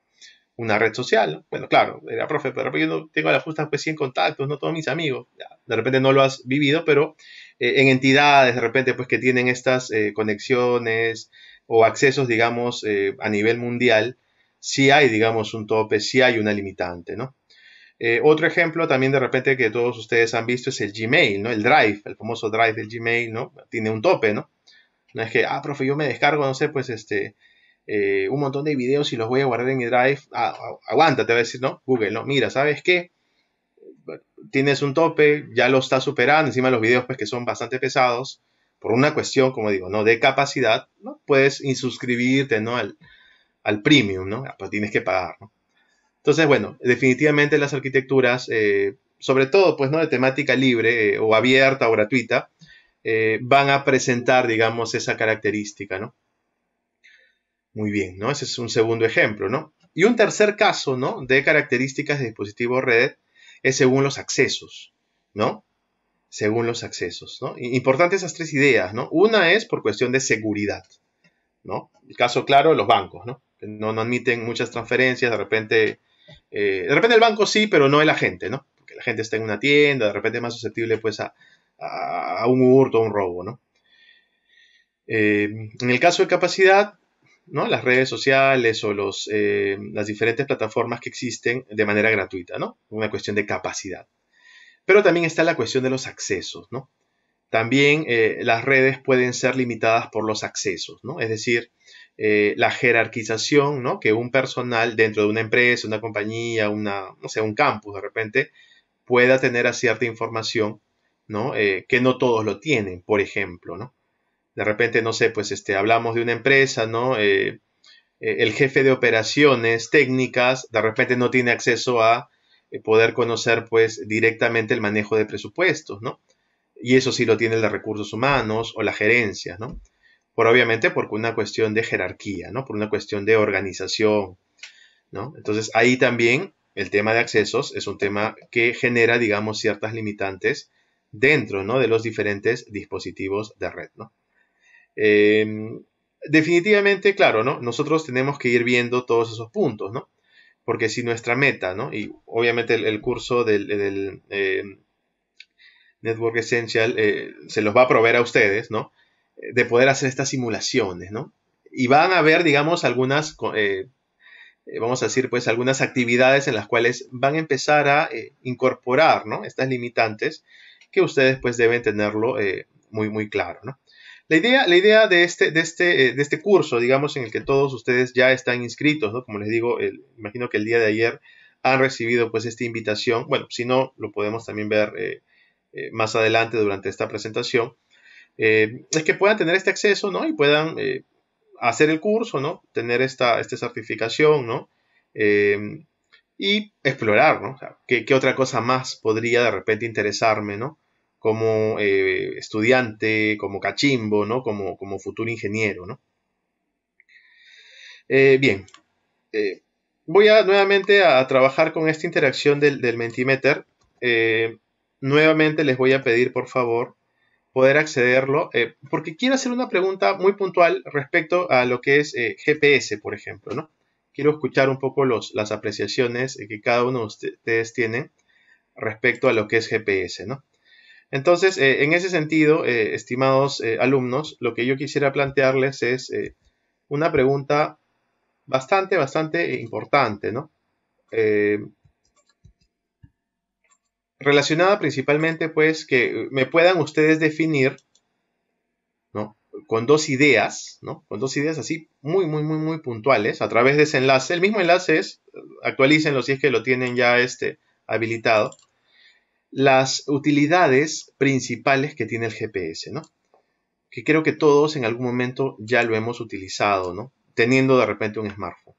Una red social, bueno, claro, era profe, pero yo no tengo la justa pues 100 contactos, no todos mis amigos, de repente no lo has vivido, pero eh, en entidades de repente pues que tienen estas eh, conexiones o accesos, digamos, a nivel mundial, sí hay, digamos, un tope, sí hay una limitante, ¿no? Eh, otro ejemplo también de repente que todos ustedes han visto es el Gmail, ¿no? El Drive, el famoso Drive del Gmail, ¿no? Tiene un tope, ¿no? No es que, ah, profe, yo me descargo, no sé, pues este, eh, un montón de videos y los voy a guardar en mi Drive. Ah, ah aguanta, te va a decir, ¿no? Google, ¿no? Mira, ¿sabes qué? Tienes un tope, ya lo estás superando, encima los videos pues que son bastante pesados, por una cuestión, como digo, ¿no? De capacidad, ¿no? Puedes insuscribirte, ¿no? Al, al premium, ¿no? Ah, pues tienes que pagar, ¿no? Entonces, bueno, definitivamente las arquitecturas, eh, sobre todo, pues, ¿no? De temática libre eh, o abierta o gratuita, eh, van a presentar, digamos, esa característica, ¿no? Muy bien, ¿no? Ese es un segundo ejemplo, ¿no? Y un tercer caso, ¿no? De características de dispositivos red es según los accesos, ¿no? Según los accesos, ¿no? Importante esas tres ideas, ¿no? Una es por cuestión de seguridad, ¿no? El caso claro, los bancos, ¿no? No, no admiten muchas transferencias, de repente eh, de repente el banco sí, pero no la gente ¿no? Porque la gente está en una tienda, de repente es más susceptible pues a, un hurto, a un robo, ¿no? Eh, en el caso de capacidad, ¿no? las redes sociales o los, eh, las diferentes plataformas que existen de manera gratuita, ¿no? una cuestión de capacidad. Pero también está la cuestión de los accesos. ¿no? También las redes pueden ser limitadas por los accesos, ¿no? es decir, eh, la jerarquización ¿no? que un personal dentro de una empresa, una compañía, una, no sé, un campus de repente pueda tener a cierta información ¿no? Eh, que no todos lo tienen, por ejemplo. ¿no? De repente, no sé, pues este, hablamos de una empresa, ¿no? Eh, el jefe de operaciones técnicas de repente no tiene acceso a poder conocer pues directamente el manejo de presupuestos, ¿no? Y eso sí lo tiene el de recursos humanos o la gerencia, ¿no? obviamente por una cuestión de jerarquía, ¿no? Por una cuestión de organización, ¿no? Entonces ahí también el tema de accesos es un tema que genera, digamos, ciertas limitantes dentro, ¿no? De los diferentes dispositivos de red, ¿no? Em, definitivamente, claro, ¿no? Nosotros tenemos que ir viendo todos esos puntos, ¿no? Porque si nuestra meta, ¿no? Y obviamente el, curso del, em, Network Essential eh, se los va a proveer a ustedes, ¿no? de poder hacer estas simulaciones, ¿no? Y van a ver, digamos, algunas, eh, eh, vamos a decir, pues algunas actividades en las cuales van a empezar a eh, incorporar, ¿no? Estas limitantes que ustedes pues deben tenerlo muy, muy claro, ¿no? La idea, la idea de, este, de, este, de este curso, digamos, en el que todos ustedes ya están inscritos, ¿no? Como les digo, imagino que el día de ayer han recibido pues esta invitación. Bueno, si no, lo podemos también ver más adelante durante esta presentación. Eh, es que puedan tener este acceso, ¿no? Y puedan eh, hacer el curso, ¿no? Tener esta, esta certificación, ¿no? Em, y explorar, ¿no? ¿qué, otra cosa más podría de repente interesarme, ¿no? Como eh, estudiante, como cachimbo, ¿no? Como, como futuro ingeniero, bien, voy a nuevamente a, trabajar con esta interacción del, del Mentimeter. nuevamente les voy a pedir, por favor, poder accederlo, eh, porque quiero hacer una pregunta muy puntual respecto a lo que es eh, GPS, por ejemplo, ¿no? Quiero escuchar un poco los, las apreciaciones eh, que cada uno de ustedes tiene respecto a lo que es GPS, ¿no? Entonces, en ese sentido, estimados alumnos, lo que yo quisiera plantearles es una pregunta bastante, bastante importante, ¿no? relacionada principalmente pues que me puedan ustedes definir, Con dos ideas, ¿no? Con dos ideas así muy, muy, muy, muy puntuales a través de ese enlace. El mismo enlace es, actualícenlo si es que lo tienen ya este, habilitado, las utilidades principales que tiene el GPS, ¿no? Que creo que todos en algún momento ya lo hemos utilizado, ¿no? Teniendo de repente un smartphone.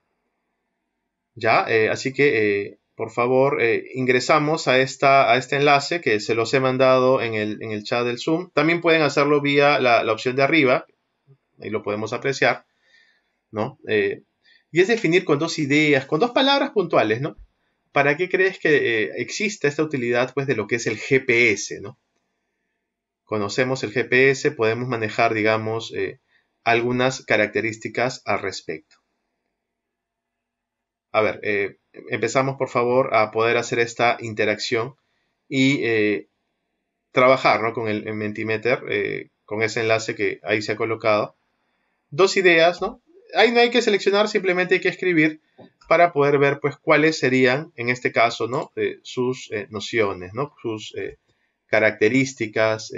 ¿Ya? Eh, así que eh, por favor, eh, ingresamos a, esta, a este enlace que se los he mandado en el, chat del Zoom. También pueden hacerlo vía la, opción de arriba, ahí lo podemos apreciar, ¿no? Eh, y es definir con dos ideas, con dos palabras puntuales, ¿no? ¿Para qué crees que eh, existe esta utilidad, pues, de lo que es el GPS, ¿no? Conocemos el GPS, podemos manejar, digamos, algunas características al respecto. A ver, eh, empezamos por favor a poder hacer esta interacción y eh, trabajar con el, Mentimeter, eh, con ese enlace que ahí se ha colocado. Dos ideas, ¿no? Ahí no hay que seleccionar, simplemente hay que escribir para poder ver pues cuáles serían, en este caso, ¿no? Eh, sus nociones, ¿no? Sus características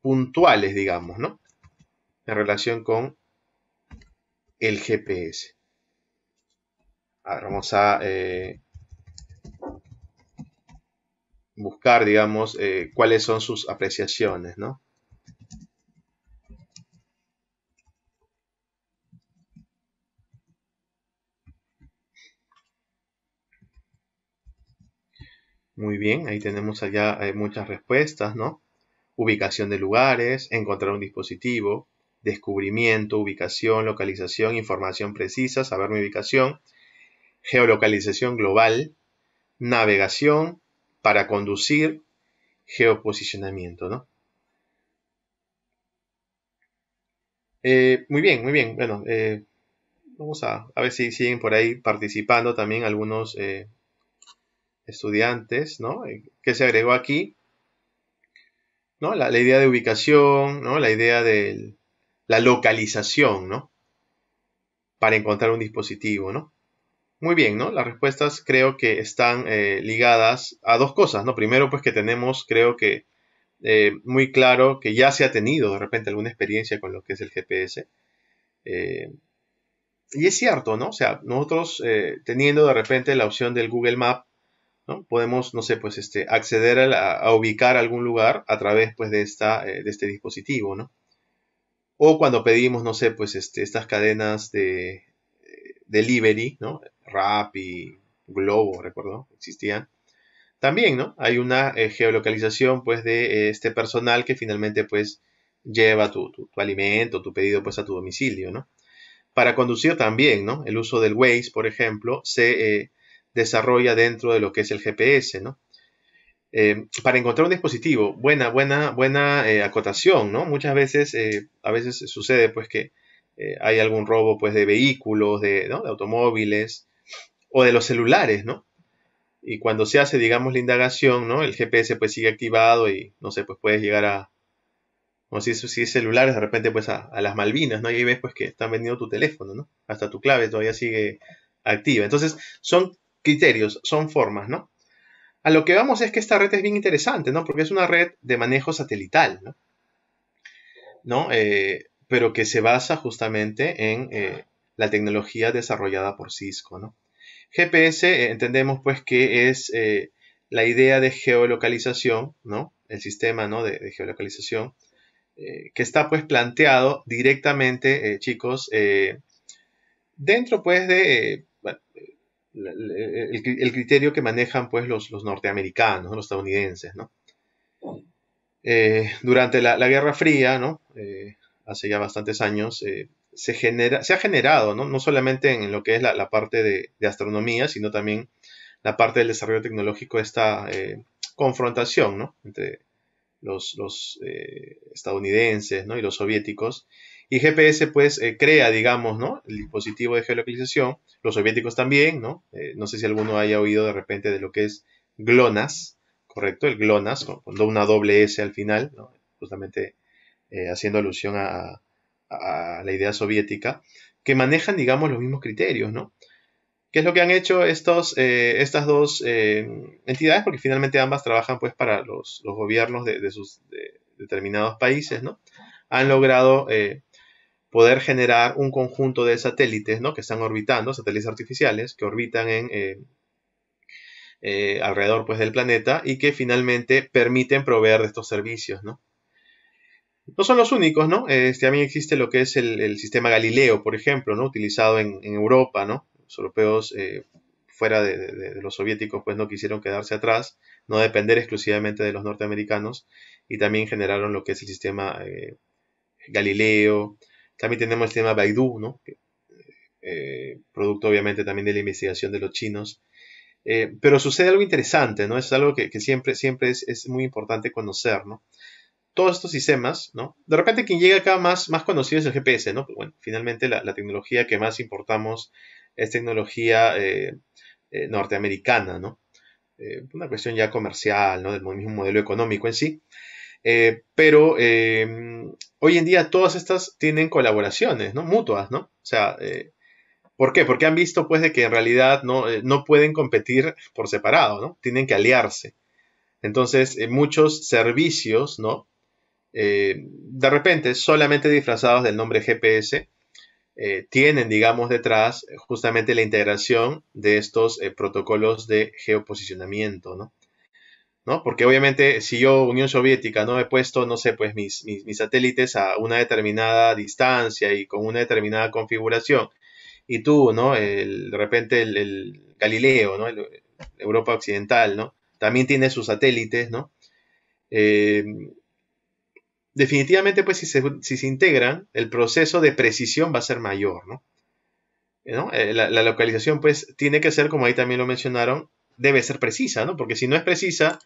puntuales, digamos, ¿no? En relación con el GPS vamos a eh, buscar, digamos, eh, cuáles son sus apreciaciones, ¿no? Muy bien, ahí tenemos allá eh, muchas respuestas, ¿no? Ubicación de lugares, encontrar un dispositivo, descubrimiento, ubicación, localización, información precisa, saber mi ubicación, geolocalización global, navegación para conducir, geoposicionamiento, ¿no? Eh, muy bien, muy bien. Bueno, eh, vamos a, ver si siguen por ahí participando también algunos eh, estudiantes, ¿no? ¿Qué se agregó aquí? ¿No? La, la, idea de ubicación, ¿no? La idea de la localización, ¿no? Para encontrar un dispositivo, ¿no? Muy bien, ¿no? Las respuestas creo que están eh, ligadas a dos cosas, ¿no? Primero, pues que tenemos, creo que eh, muy claro que ya se ha tenido de repente alguna experiencia con lo que es el GPS. Eh, y es cierto, ¿no? O sea, nosotros teniendo de repente la opción del Google Map, ¿no? Podemos, no sé, pues este, acceder a, ubicar algún lugar a través pues, de, esta, de este dispositivo, ¿no? O cuando pedimos, no sé, pues este, estas cadenas de, delivery, ¿no? Rap y Globo, recuerdo, existían. También, ¿no? Hay una eh, geolocalización, pues, de eh, este personal que finalmente, pues, lleva tu, alimento, tu pedido, pues, a tu domicilio, ¿no? Para conducir también, ¿no? El uso del Waze, por ejemplo, se eh, desarrolla dentro de lo que es el GPS, ¿no? para encontrar un dispositivo, buena, buena, buena acotación, ¿no? Muchas veces, a veces sucede pues que eh, hay algún robo pues de vehículos, de, automóviles o de los celulares, ¿no? Y cuando se hace, digamos, la indagación, ¿no? El GPS pues sigue activado y, no sé, pues puedes llegar a, como si, si es celulares, de repente pues a, las Malvinas, ¿no? Y ahí ves pues que están vendiendo tu teléfono, ¿no? Hasta tu clave todavía sigue activa. Entonces, son criterios, son formas, ¿no? A lo que vamos es que esta red es bien interesante, ¿no? Porque es una red de manejo satelital, ¿no? ¿No? Eh, pero que se basa justamente en eh, la tecnología desarrollada por Cisco. ¿no? GPS eh, entendemos pues que es eh, la idea de geolocalización, ¿no? el sistema ¿no? de, geolocalización, que está pues planteado directamente, chicos, dentro pues de el, criterio que manejan pues los, norteamericanos, los estadounidenses, ¿no? durante la, Guerra Fría, ¿no? hace ya bastantes años, eh, se, genera, se ha generado, ¿no? solamente en lo que es la, parte de, astronomía, sino también la parte del desarrollo tecnológico, esta eh, confrontación entre los, eh, estadounidenses y los soviéticos. Y GPS, pues, crea, digamos, ¿no? el dispositivo de geolocalización, los soviéticos también, ¿no? no sé si alguno haya oído de repente de lo que es GLONASS, ¿correcto? El GLONASS, con, una doble S al final, justamente eh, haciendo alusión a, la idea soviética, que manejan, digamos, los mismos criterios, ¿no? ¿Qué es lo que han hecho estos, eh, estas dos eh, entidades? Porque finalmente ambas trabajan pues para los, gobiernos de, sus determinados países, ¿no? Han logrado poder generar un conjunto de satélites, ¿no? Que están orbitando, satélites artificiales, que orbitan alrededor pues, del planeta y que finalmente permiten proveer de estos servicios. ¿no? No son los únicos, ¿no? Este, también existe lo que es el, sistema Galileo, por ejemplo, ¿no? Utilizado en, Europa, ¿no? Los europeos eh, fuera de, los soviéticos, pues no quisieron quedarse atrás, no depender exclusivamente de los norteamericanos, y también generaron lo que es el sistema eh, Galileo. También tenemos el sistema Baidu, ¿no? Eh, producto obviamente también de la investigación de los chinos. pero sucede algo interesante, ¿no? Es algo que, siempre, siempre es, es, muy importante conocer, ¿no? todos estos sistemas, ¿no? De repente quien llega acá más, más conocido es el GPS, ¿no? Pues bueno, finalmente la, tecnología que más importamos es tecnología eh, eh, norteamericana, ¿no? Eh, una cuestión ya comercial, ¿no? Del mismo modelo económico en sí. pero em, hoy en día todas estas tienen colaboraciones, ¿no? Mutuas, ¿no? O sea, ¿por qué? Porque han visto, pues, de que en realidad no, no pueden competir por separado, ¿no? Tienen que aliarse. Entonces, muchos servicios, ¿no? Eh, de repente solamente disfrazados del nombre GPS, eh, tienen, digamos, detrás justamente la integración de estos eh, protocolos de geoposicionamiento, ¿no? Porque obviamente si yo, Unión Soviética, no he puesto, no sé, pues mis, mis, satélites a una determinada distancia y con una determinada configuración, y tú, ¿no? de repente el, Galileo, ¿no? Europa Occidental, ¿no? También tiene sus satélites, ¿no? definitivamente, pues, si se, integran, el proceso de precisión va a ser mayor, ¿no? Eh, la, localización, pues, tiene que ser, como ahí también lo mencionaron, debe ser precisa, ¿no? Porque si no es precisa,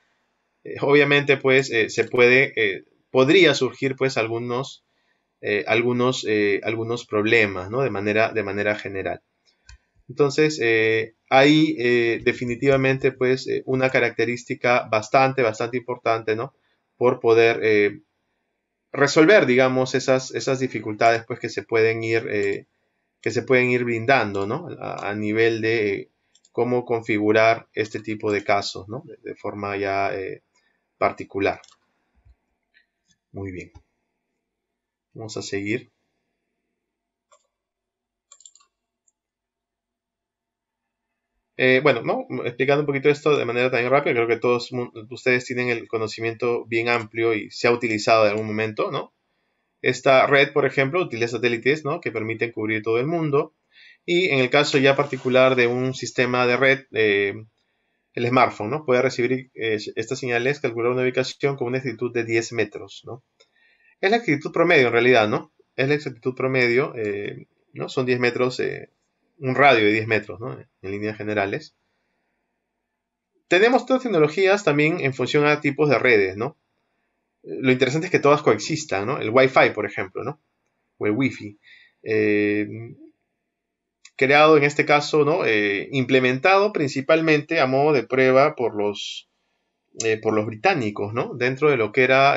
eh, obviamente, pues, eh, se puede, podría surgir, pues, algunos, algunos, algunos problemas, ¿no? De manera, de manera general. Entonces, hay definitivamente, pues, una característica bastante, bastante importante, ¿no? Por poder resolver, digamos, esas, esas dificultades pues, que se pueden ir, eh, que se pueden ir brindando, A, nivel de eh, cómo configurar este tipo de casos, ¿no? De, forma ya eh, particular. Muy bien. Vamos a seguir. Eh, bueno, explicando un poquito esto de manera también rápida, creo que todos ustedes tienen el conocimiento bien amplio y se ha utilizado en algún momento, ¿no? Esta red, por ejemplo, utiliza satélites, ¿no? Que permiten cubrir todo el mundo. Y en el caso ya particular de un sistema de red, eh, el smartphone, ¿no? Puede recibir eh, estas señales, calcular una ubicación con una exactitud de 10 metros, ¿no? Es la exactitud promedio, en realidad, ¿no? Es la exactitud promedio, ¿no? Son 10 metros un radio de 10 metros, ¿no? En líneas generales. Tenemos todas tecnologías también en función a tipos de redes, ¿no? Eh, lo interesante es que todas coexistan, ¿no? El Wi-Fi, por ejemplo, ¿no? O el Wi-Fi. Eh, creado en este caso, ¿no? Eh, implementado principalmente a modo de prueba por los, por los británicos, ¿no? Dentro de lo que era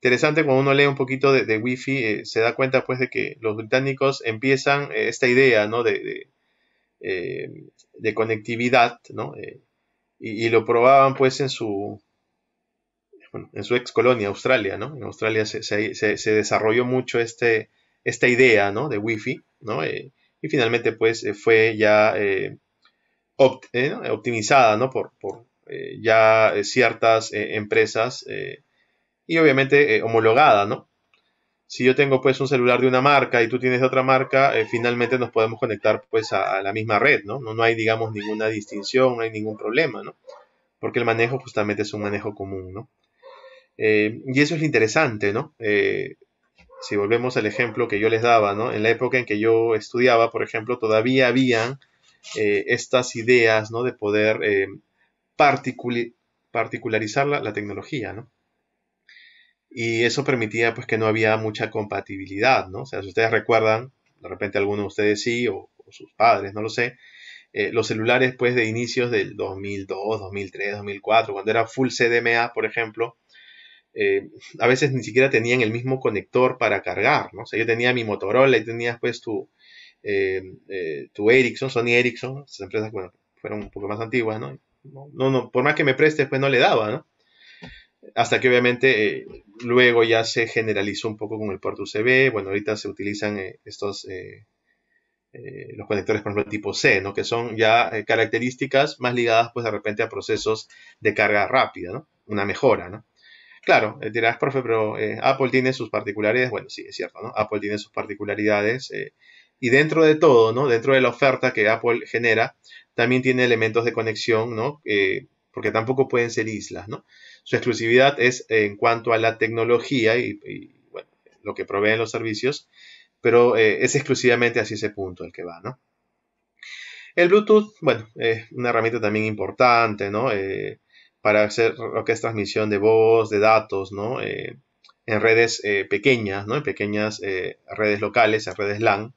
interesante cuando uno lee un poquito de, de Wi-Fi, eh, se da cuenta pues de que los británicos empiezan eh, esta idea ¿no? de, de, eh, conectividad, ¿no? y, lo probaban pues en su, en su ex colonia, Australia, ¿no? En Australia se, se, se, desarrolló mucho este, esta idea, ¿no? De Wi-Fi, ¿no? y finalmente pues fue ya optimizada, ¿no? Por, por ya ciertas empresas, y obviamente eh, homologada, ¿no? Si yo tengo pues un celular de una marca y tú tienes de otra marca, eh, finalmente nos podemos conectar pues a, la misma red, ¿no? ¿no? hay digamos ninguna distinción, no hay ningún problema, ¿no? Porque el manejo justamente es un manejo común, ¿no? Eh, y eso es interesante, ¿no? si volvemos al ejemplo que yo les daba, ¿no? En la época en que yo estudiaba, por ejemplo, todavía habían estas ideas, ¿no? De poder particularizar la tecnología, ¿no? y eso permitía pues que no había mucha compatibilidad, ¿no? O sea, si ustedes recuerdan, de repente alguno de ustedes sí, o, sus padres, no lo sé, eh, los celulares pues de inicios del 2002, 2003, 2004, cuando era full CDMA, por ejemplo, eh, a veces ni siquiera tenían el mismo conector para cargar, ¿no? O sea, yo tenía mi Motorola y tenía, pues tu, eh, tu Ericsson, Sony Ericsson, esas empresas bueno, fueron un poco más antiguas, ¿no? No, no, por más que me prestes, pues no le daba, ¿no? hasta que obviamente eh, luego ya se generalizó un poco con el puerto USB. Bueno, ahorita se utilizan eh, estos, eh, los conectores, por ejemplo, tipo C, ¿no? Que son ya características más ligadas, pues, de repente a procesos de carga rápida, ¿no? Una mejora, ¿no? Claro, dirás, profe, pero Apple tiene sus particularidades. Bueno, sí, es cierto, ¿no? Apple tiene sus particularidades. y dentro de todo, ¿no? Dentro de la oferta que Apple genera, también tiene elementos de conexión, ¿no? porque tampoco pueden ser islas, ¿no? Su exclusividad es en cuanto a la tecnología y, lo que proveen los servicios, pero eh, es exclusivamente hacia ese punto el que va, ¿no? El Bluetooth, bueno, es una herramienta también importante, ¿no? Eh, para hacer lo que es transmisión de voz, de datos, ¿no? Eh, en redes pequeñas, ¿no? En pequeñas redes locales, en redes LAN.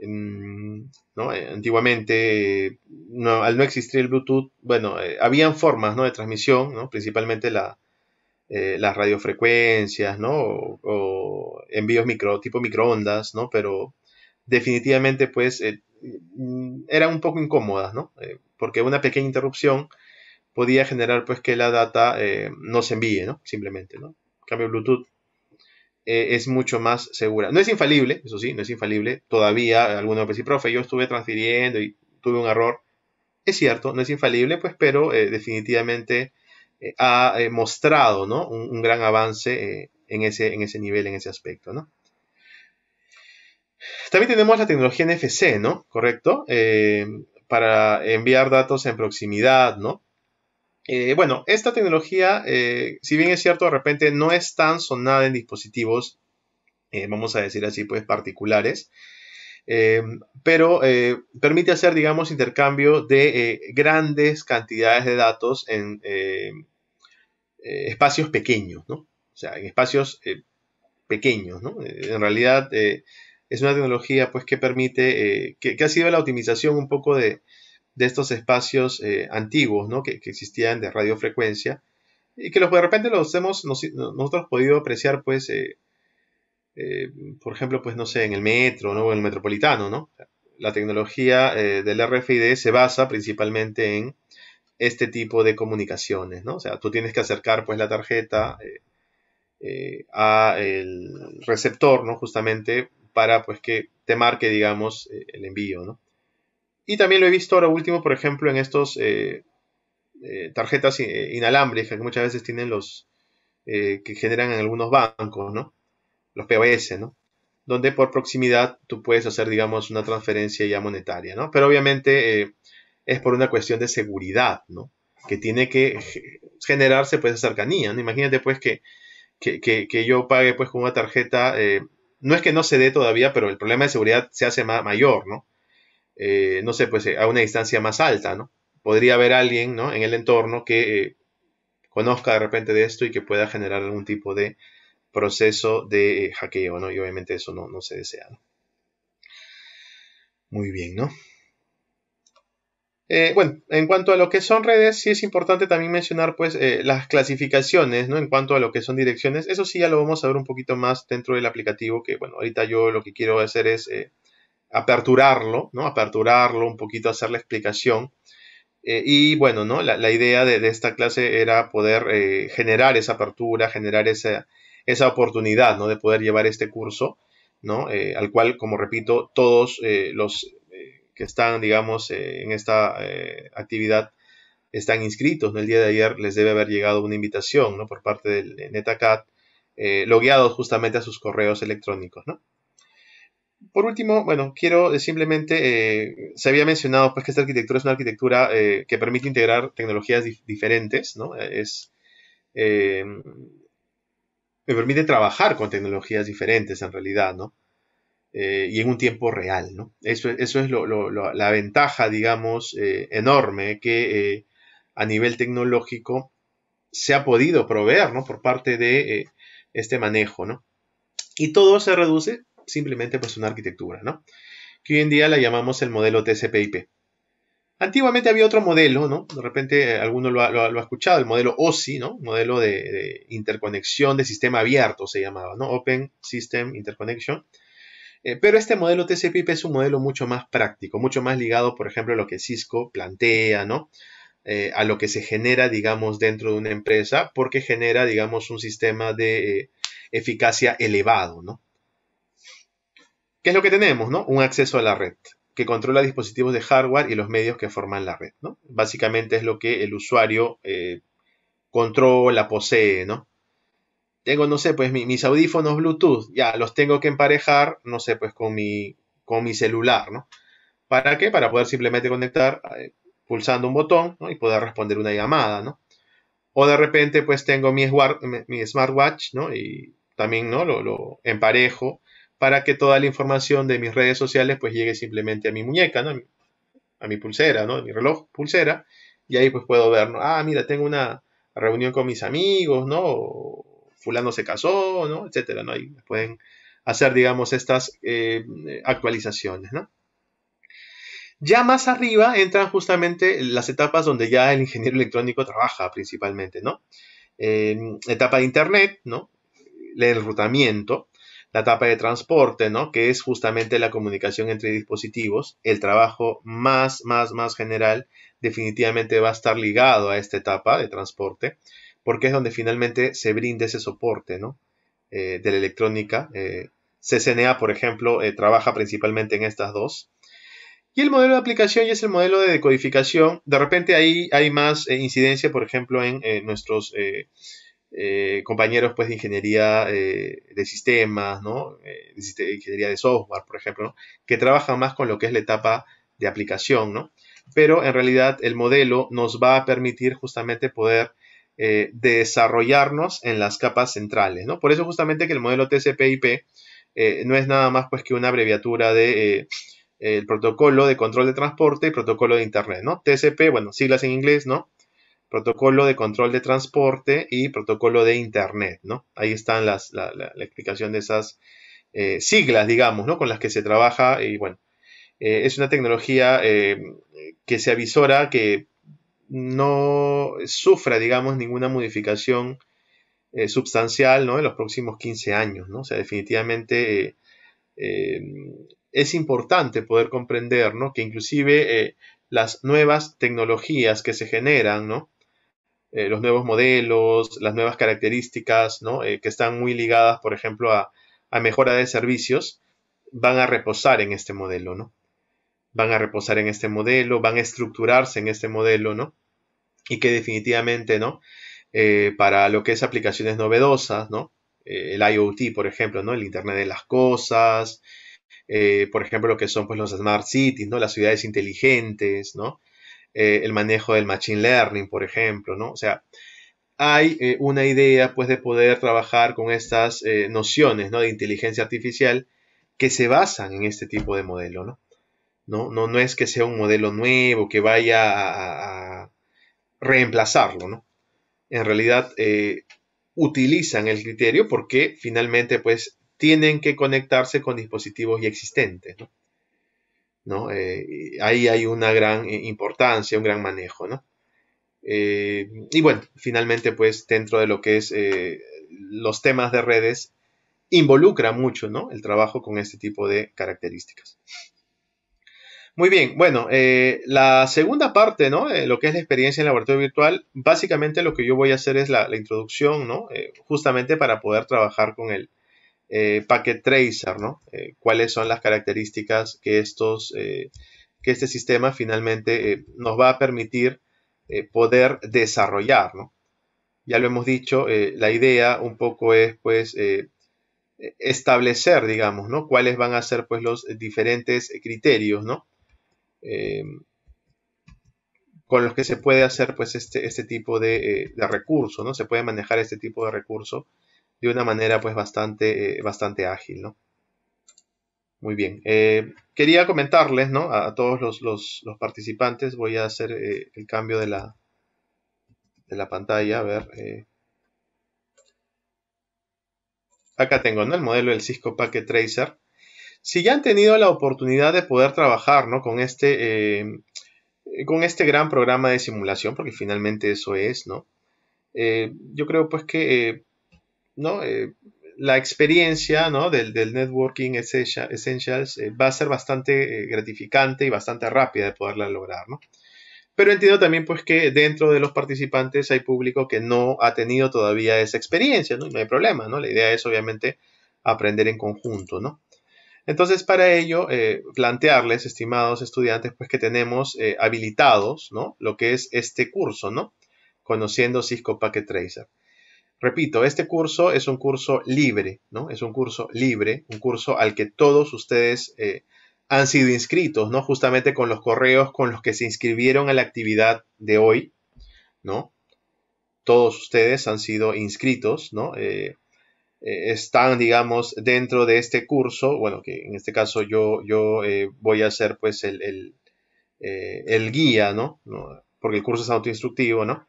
Eh, antiguamente, al no existir el Bluetooth, bueno, eh, habían formas ¿no? de transmisión, ¿no? principalmente la, eh, las radiofrecuencias, ¿no? O, envíos micro, tipo microondas, ¿no? Pero definitivamente, pues, mm, eran un poco incómodas, ¿no? porque una pequeña interrupción podía generar, pues, que la data no se envíe, ¿no? Simplemente, ¿no? cambio, Bluetooth eh, es mucho más segura. No es infalible, eso sí, no es infalible. Todavía algunos me profe, yo estuve transfiriendo y tuve un error. Es cierto, no es infalible, pues, pero eh, definitivamente eh, ha mostrado ¿no? un, gran avance en, ese, en ese nivel, en ese aspecto. ¿no? También tenemos la tecnología NFC, ¿no? ¿Correcto? para enviar datos en proximidad, ¿no? Eh, bueno, esta tecnología, eh, si bien es cierto, de repente no es tan sonada en dispositivos, eh, vamos a decir así, pues particulares, pero permite hacer, digamos, intercambio de grandes cantidades de datos en espacios pequeños, ¿no? O sea, en espacios pequeños, ¿no? En realidad es una tecnología, pues, que permite, que ha sido la optimización un poco de, de estos espacios eh, antiguos ¿no? que, existían de radiofrecuencia y que los, de repente los hemos nosotros podido apreciar, pues, eh, eh, por ejemplo, pues, no sé, en el metro ¿no? o en el metropolitano. ¿no? La tecnología del RFID se basa principalmente en este tipo de comunicaciones. ¿no? O sea, tú tienes que acercar pues, la tarjeta al receptor, ¿no? justamente para pues, que te marque, digamos, el envío. ¿no? Y también lo he visto ahora último, por ejemplo, en estos eh, eh, tarjetas eh, inalámbricas que muchas veces tienen los que generan en algunos bancos, ¿no? Los POS, ¿no? Donde por proximidad tú puedes hacer, digamos, una transferencia ya monetaria, ¿no? Pero obviamente es por una cuestión de seguridad, ¿no? Que tiene que generarse pues esa cercanía, ¿no? Imagínate pues que, yo pague pues con una tarjeta, no es que no se dé todavía, pero el problema de seguridad se hace mayor, ¿no? Eh, no sé, pues eh, a una distancia más alta, ¿no? Podría haber alguien, ¿no? En el entorno que eh, conozca de repente de esto y que pueda generar algún tipo de proceso de hackeo, ¿no? Y obviamente eso no, no se desea. ¿no? Muy bien, ¿no? bueno, en cuanto a lo que son redes, sí es importante también mencionar pues las clasificaciones, ¿no? En cuanto a lo que son direcciones, eso sí ya lo vamos a ver un poquito más dentro del aplicativo, que bueno, ahorita yo lo que quiero hacer es aperturarlo, ¿no? Aperturarlo un poquito, hacer la explicación. Eh, y bueno, ¿no? La, idea de, esta clase era poder eh, generar esa apertura, generar esa, esa oportunidad, ¿no? De poder llevar este curso, ¿no? Eh, al cual, como repito, todos los que están, digamos, en esta actividad están inscritos, El día de ayer les debe haber llegado una invitación, ¿no? Por parte del NetaCat, logueados justamente a sus correos electrónicos, ¿no? por último, bueno, quiero eh, simplemente, eh, se había mencionado pues que esta arquitectura es una arquitectura eh, que permite integrar tecnologías diferentes, ¿no? Es, me permite trabajar con tecnologías diferentes en realidad, ¿no? y en un tiempo real, ¿no? Eso, es la ventaja, digamos, enorme que a nivel tecnológico se ha podido proveer, ¿no? Por parte de este manejo, ¿no? Y todo se reduce simplemente pues una arquitectura, ¿no? Que hoy en día la llamamos el modelo tcp Antiguamente había otro modelo, ¿no? De repente eh, alguno lo ha, escuchado, el modelo OSI, ¿no? Modelo de, interconexión de sistema abierto se llamaba, ¿no? Open System Interconnection. Eh, pero este modelo TCP/IP es un modelo mucho más práctico, mucho más ligado, por ejemplo, a lo que Cisco plantea, ¿no? Eh, a lo que se genera, digamos, dentro de una empresa, porque genera, digamos, un sistema de eficacia elevado, ¿no? ¿Qué es lo que tenemos? ¿no? Un acceso a la red que controla dispositivos de hardware y los medios que forman la red. ¿no? Básicamente es lo que el usuario eh, controla, posee. ¿no? Tengo, no sé, pues mis audífonos Bluetooth, ya los tengo que emparejar, no sé, pues con mi, con mi celular. ¿no? ¿Para qué? Para poder simplemente conectar eh, pulsando un botón y poder responder una llamada. ¿no? O de repente, pues tengo mi, smartwatch ¿no? y también ¿no? lo emparejo para que toda la información de mis redes sociales pues llegue simplemente a mi muñeca, ¿no? a mi pulsera, ¿no? a mi reloj pulsera, y ahí pues puedo ver, ah, mira, tengo una reunión con mis amigos, ¿no? fulano se casó, ¿no? etcétera, ¿no? pueden hacer, digamos, estas eh, actualizaciones, ¿no? Ya más arriba entran justamente las etapas donde ya el ingeniero electrónico trabaja principalmente, ¿no? etapa de Internet, ¿no? El enrutamiento, la etapa de transporte, ¿no? Que es justamente la comunicación entre dispositivos. El trabajo más, más, más general definitivamente va a estar ligado a esta etapa de transporte, porque es donde finalmente se brinda ese soporte, ¿no? Eh, de la electrónica. Eh, CCNA, por ejemplo, eh, trabaja principalmente en estas dos. Y el modelo de aplicación y es el modelo de decodificación. De repente ahí hay más incidencia, por ejemplo, en nuestros eh, compañeros pues, de ingeniería eh, de sistemas, ¿no? Eh, ingeniería de software, por ejemplo, ¿no? que trabajan más con lo que es la etapa de aplicación, ¿no? Pero en realidad el modelo nos va a permitir justamente poder desarrollarnos en las capas centrales, ¿no? Por eso justamente que el modelo TCP/IP no es nada más pues que una abreviatura de el protocolo de control de transporte y protocolo de internet, ¿no? TCP, bueno, siglas en inglés, ¿no? protocolo de control de transporte y protocolo de Internet, ¿no? Ahí están las, la, explicación de esas eh, siglas, digamos, ¿no? Con las que se trabaja y bueno, eh, es una tecnología eh, que se avisora que no sufra, digamos, ninguna modificación sustancial, ¿no? En los próximos 15 años, ¿no? O sea, definitivamente es importante poder comprender, ¿no? Que inclusive las nuevas tecnologías que se generan, ¿no? Eh, los nuevos modelos, las nuevas características, ¿no? Eh, que están muy ligadas, por ejemplo, a, mejora de servicios, van a reposar en este modelo, ¿no? Van a reposar en este modelo, van a estructurarse en este modelo, ¿no? Y que definitivamente, ¿no? Eh, para lo que es aplicaciones novedosas, ¿no? el IoT, por ejemplo, ¿no? El Internet de las Cosas, por ejemplo, lo que son pues, los Smart Cities, ¿no? Las ciudades inteligentes, ¿no? Eh, el manejo del machine learning, por ejemplo, ¿no? O sea, hay eh, una idea, pues, de poder trabajar con estas eh, nociones, ¿no? De inteligencia artificial que se basan en este tipo de modelo, ¿no? No, no, es que sea un modelo nuevo que vaya a, a reemplazarlo, ¿no? En realidad utilizan el criterio porque finalmente, pues, tienen que conectarse con dispositivos ya existentes, ¿no? Eh, ahí hay una gran eh, importancia, un gran manejo, ¿no? Eh, y bueno, finalmente, pues dentro de lo que es los temas de redes, involucra mucho ¿no? el trabajo con este tipo de características. Muy bien, bueno, la segunda parte, ¿no? lo que es la experiencia en laboratorio virtual, básicamente lo que yo voy a hacer es la, introducción, ¿no? justamente para poder trabajar con el, eh, Packet Tracer, ¿no? Eh, cuáles son las características que, estos, eh, que este sistema finalmente nos va a permitir poder desarrollar, ¿no? Ya lo hemos dicho, la idea un poco es, pues, establecer, digamos, ¿no? Cuáles van a ser, pues, los diferentes criterios, ¿no? con los que se puede hacer, pues, este, este tipo de, de recurso, ¿no? Se puede manejar este tipo de recurso de una manera pues bastante, eh, bastante ágil, ¿no? Muy bien. Eh, quería comentarles, ¿no? A, todos los, participantes, voy a hacer eh, el cambio de la, de la pantalla, a ver. Acá tengo, ¿no? El modelo del Cisco Packet Tracer. Si ya han tenido la oportunidad de poder trabajar, ¿no? Con este, con este gran programa de simulación, porque finalmente eso es, ¿no? yo creo pues que ¿no? Eh, la experiencia del, networking essentials eh, va a ser bastante eh, gratificante y bastante rápida de poderla lograr, Pero entiendo también pues que dentro de los participantes hay público que no ha tenido todavía esa experiencia, ¿no? no hay problema, ¿no? La idea es obviamente aprender en conjunto, ¿no? Entonces, para ello, plantearles, estimados estudiantes, pues que tenemos habilitados, ¿no? Lo que es este curso, ¿no? Conociendo Cisco Packet Tracer. Repito, este curso es un curso libre, ¿no? Es un curso libre, un curso al que todos ustedes eh, han sido inscritos, ¿no? Justamente con los correos con los que se inscribieron a la actividad de hoy, ¿no? Todos ustedes han sido inscritos, ¿no? Eh, eh, están, digamos, dentro de este curso, bueno, que en este caso yo, yo voy a ser pues el, guía, ¿no? ¿no? Porque el curso es autoinstructivo, ¿no?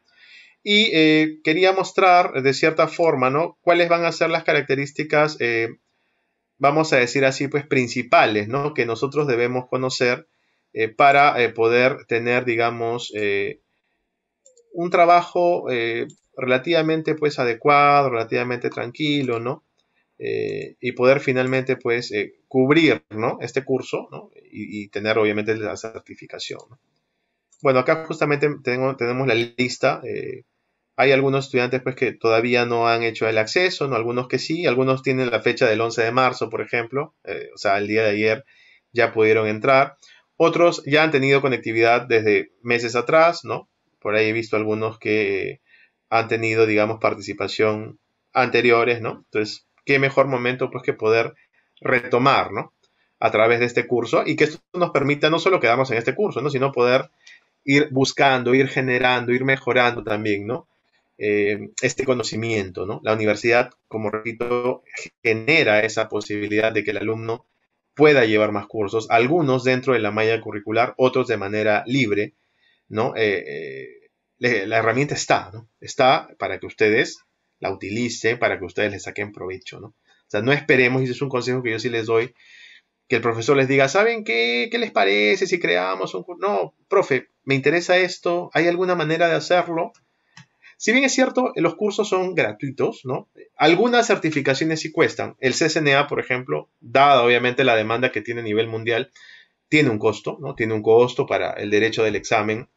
Y eh, quería mostrar de cierta forma, ¿no? Cuáles van a ser las características, eh, vamos a decir así, pues principales, ¿no? Que nosotros debemos conocer eh, para poder tener, digamos, un trabajo relativamente, pues, adecuado, relativamente tranquilo, ¿no? y poder finalmente pues cubrir ¿no? este curso ¿no? y, tener obviamente la certificación bueno, acá justamente tenemos la lista. Eh, hay algunos estudiantes pues, que todavía no han hecho el acceso, ¿no? algunos que sí, algunos tienen la fecha del 11 de marzo, por ejemplo, eh, o sea, el día de ayer ya pudieron entrar. Otros ya han tenido conectividad desde meses atrás, ¿no? Por ahí he visto algunos que han tenido, digamos, participación anteriores, ¿no? Entonces, qué mejor momento pues que poder retomar, ¿no? A través de este curso y que esto nos permita no solo quedarnos en este curso, ¿no? Sino poder ir buscando, ir generando, ir mejorando también, ¿no? Eh, este conocimiento, ¿no? La universidad, como repito, genera esa posibilidad de que el alumno pueda llevar más cursos, algunos dentro de la malla curricular, otros de manera libre, ¿no? Eh, eh, la herramienta está, ¿no? Está para que ustedes la utilicen, para que ustedes le saquen provecho, ¿no? O sea, no esperemos, y ese es un consejo que yo sí les doy, que el profesor les diga, ¿saben qué? ¿Qué les parece si creamos un curso? No, profe, me interesa esto, ¿hay alguna manera de hacerlo? Si bien es cierto, los cursos son gratuitos, ¿no? Algunas certificaciones sí cuestan. El CCNA, por ejemplo, dada obviamente la demanda que tiene a nivel mundial, tiene un costo, ¿no? Tiene un costo para el derecho del examen,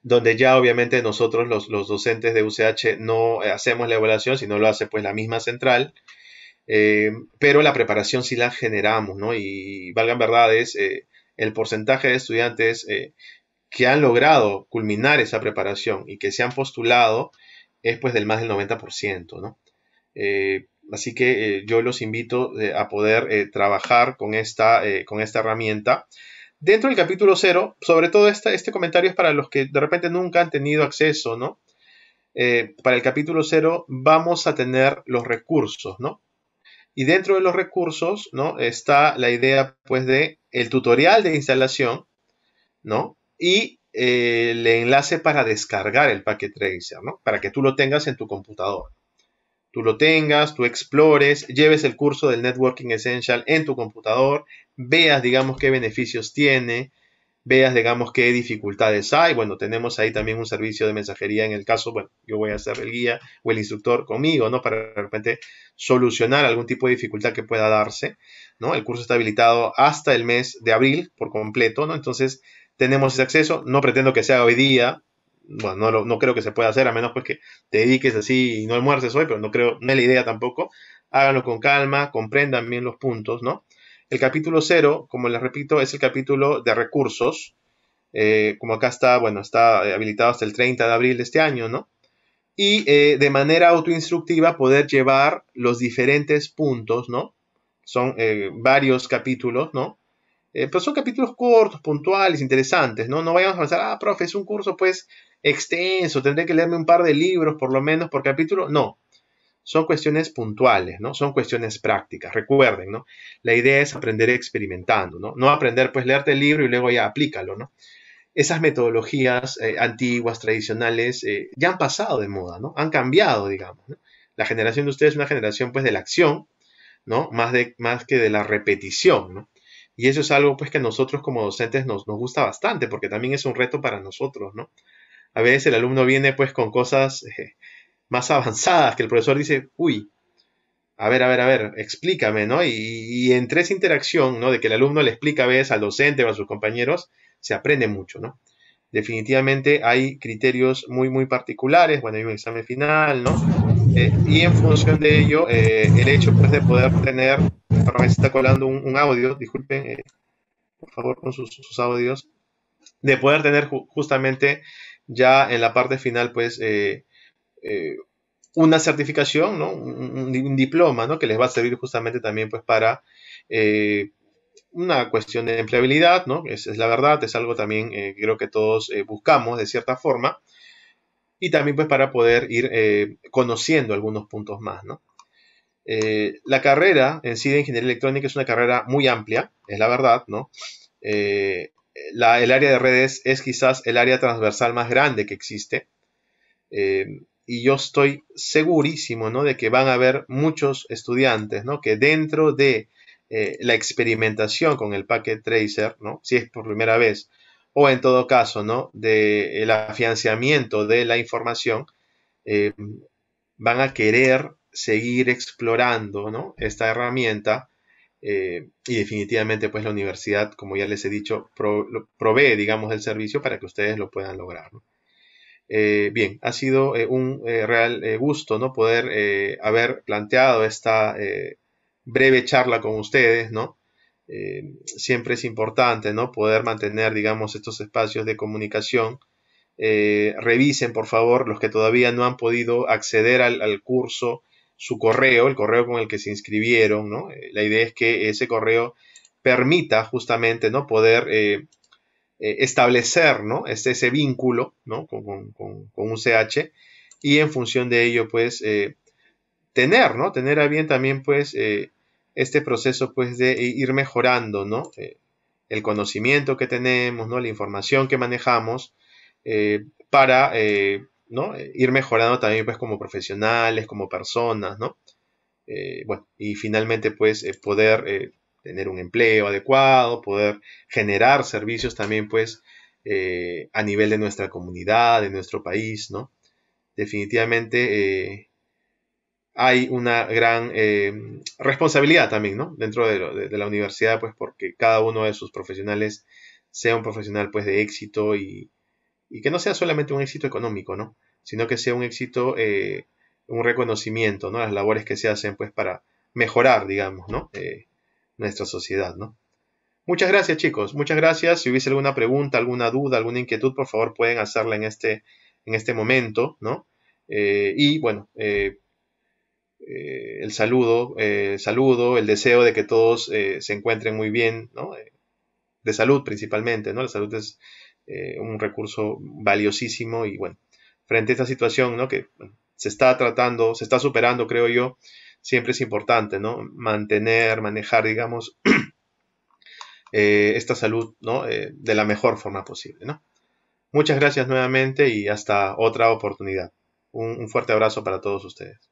donde ya obviamente nosotros los, los docentes de UCH no hacemos la evaluación, sino lo hace pues la misma central. Eh, pero la preparación sí la generamos, ¿no? Y valgan verdades, eh, el porcentaje de estudiantes eh, que han logrado culminar esa preparación y que se han postulado es pues del más del 90%, ¿no? Eh, así que yo los invito a poder trabajar con esta, con esta herramienta. Dentro del capítulo cero, sobre todo este comentario es para los que de repente nunca han tenido acceso, ¿no? para el capítulo cero vamos a tener los recursos, ¿no? Y dentro de los recursos, ¿no? Está la idea, pues, de el tutorial de instalación, ¿no? Y eh, el enlace para descargar el paquete Tracer, ¿no? Para que tú lo tengas en tu computador. Tú lo tengas, tú explores, lleves el curso del Networking Essential en tu computador, veas, digamos, qué beneficios tiene, veas, digamos, qué dificultades hay. Bueno, tenemos ahí también un servicio de mensajería en el caso, bueno, yo voy a ser el guía o el instructor conmigo, ¿no? Para de repente solucionar algún tipo de dificultad que pueda darse, ¿no? El curso está habilitado hasta el mes de abril por completo, ¿no? Entonces, tenemos ese acceso. No pretendo que sea hoy día, bueno, no, no creo que se pueda hacer, a menos pues que te dediques así y no almuerces hoy, pero no creo, no es la idea tampoco. Háganlo con calma, comprendan bien los puntos, ¿no? El capítulo 0, como les repito, es el capítulo de recursos. Eh, como acá está, bueno, está eh, habilitado hasta el 30 de abril de este año, ¿no? Y eh, de manera autoinstructiva poder llevar los diferentes puntos, ¿no? Son varios capítulos, ¿no? pero son capítulos cortos, puntuales, interesantes, ¿no? No vayamos a pensar, ah, profe, es un curso pues extenso, tendré que leerme un par de libros por lo menos por capítulo. No, son cuestiones puntuales, ¿no? Son cuestiones prácticas. Recuerden, ¿no? La idea es aprender experimentando, ¿no? No aprender, pues, leerte el libro y luego ya aplícalo, ¿no? Esas metodologías eh, antiguas, tradicionales, eh, ya han pasado de moda, ¿no? Han cambiado, digamos. La generación de ustedes es una generación, pues, de la acción, ¿no? Más, de, más que de la repetición, ¿no? Y eso es algo, pues, que a nosotros como docentes nos, nos gusta bastante, porque también es un reto para nosotros, ¿no? A veces el alumno viene, pues, con cosas... Eh, más avanzadas, que el profesor dice, uy, a ver, a ver, a ver, explícame, ¿no? Y, entre esa interacción, ¿no? De que el alumno le explica a veces al docente o a sus compañeros, se aprende mucho, ¿no? Definitivamente hay criterios muy, muy particulares, bueno, hay un examen final, ¿no? Eh, y en función de ello, eh, el hecho pues, de poder tener, me está colando un, audio, disculpen, eh, por favor, con sus, audios, de poder tener justamente ya en la parte final, pues, eh, una certificación, ¿no? Un, diploma, ¿no? Que les va a servir justamente también pues para eh, una cuestión de empleabilidad, ¿no? Es, la verdad, es algo también eh, creo que todos buscamos de cierta forma. Y también pues para poder ir conociendo algunos puntos más, ¿no? la carrera en sí de ingeniería electrónica es una carrera muy amplia, es la verdad, ¿no? el área de redes es quizás el área transversal más grande que existe y yo estoy segurísimo, ¿no? De que van a haber muchos estudiantes, ¿no? Que dentro de eh, la experimentación con el packet tracer, ¿no? Si es por primera vez, o en todo caso, ¿no? De afianzamiento de la información, eh, van a querer seguir explorando, ¿no? Esta herramienta eh, y definitivamente, pues la universidad, como ya les he dicho, provee, digamos, el servicio para que ustedes lo puedan lograr, ¿no? Eh, bien, ha sido eh, un eh, real gusto ¿no? poder haber planteado esta breve charla con ustedes, ¿no? siempre es importante ¿no? poder mantener, digamos, estos espacios de comunicación. revisen, por favor, los que todavía no han podido acceder al, curso, su correo, el correo con el que se inscribieron, ¿no? La idea es que ese correo permita justamente, ¿no? Poder eh, establecer ¿no? ese vínculo ¿no? con, con, un CH y en función de ello, pues, eh, tener, ¿no? Tener a bien también, pues, eh, este proceso, pues, de ir mejorando, ¿no? el conocimiento que tenemos, ¿no? La información que manejamos para, ¿no? Ir mejorando también, pues, como profesionales, como personas, ¿no? bueno, y finalmente, pues, poder tener un empleo adecuado, poder generar servicios también, pues, eh, a nivel de nuestra comunidad, de nuestro país, ¿no? Definitivamente eh, hay una gran eh, responsabilidad también, ¿no? Dentro de, la universidad, pues, porque cada uno de sus profesionales sea un profesional, pues, de éxito y, que no sea solamente un éxito económico, ¿no? Sino que sea un éxito, un reconocimiento, ¿no? Las labores que se hacen, pues, para mejorar, digamos, ¿no? nuestra sociedad, ¿no? Muchas gracias, chicos. Muchas gracias. Si hubiese alguna pregunta, alguna duda, alguna inquietud, por favor pueden hacerla en este, en este momento, ¿no? Eh, y bueno, eh, eh, el saludo, saludo, el deseo de que todos se encuentren muy bien, ¿no? de salud principalmente, ¿no? La salud es un recurso valiosísimo y bueno, frente a esta situación, ¿no? Que se está tratando, se está superando, creo yo, siempre es importante, ¿no? Mantener, manejar, digamos, [CLEARS THROAT] eh, esta salud, ¿no? Eh, de la mejor forma posible, ¿no? Muchas gracias nuevamente y hasta otra oportunidad. un fuerte abrazo para todos ustedes.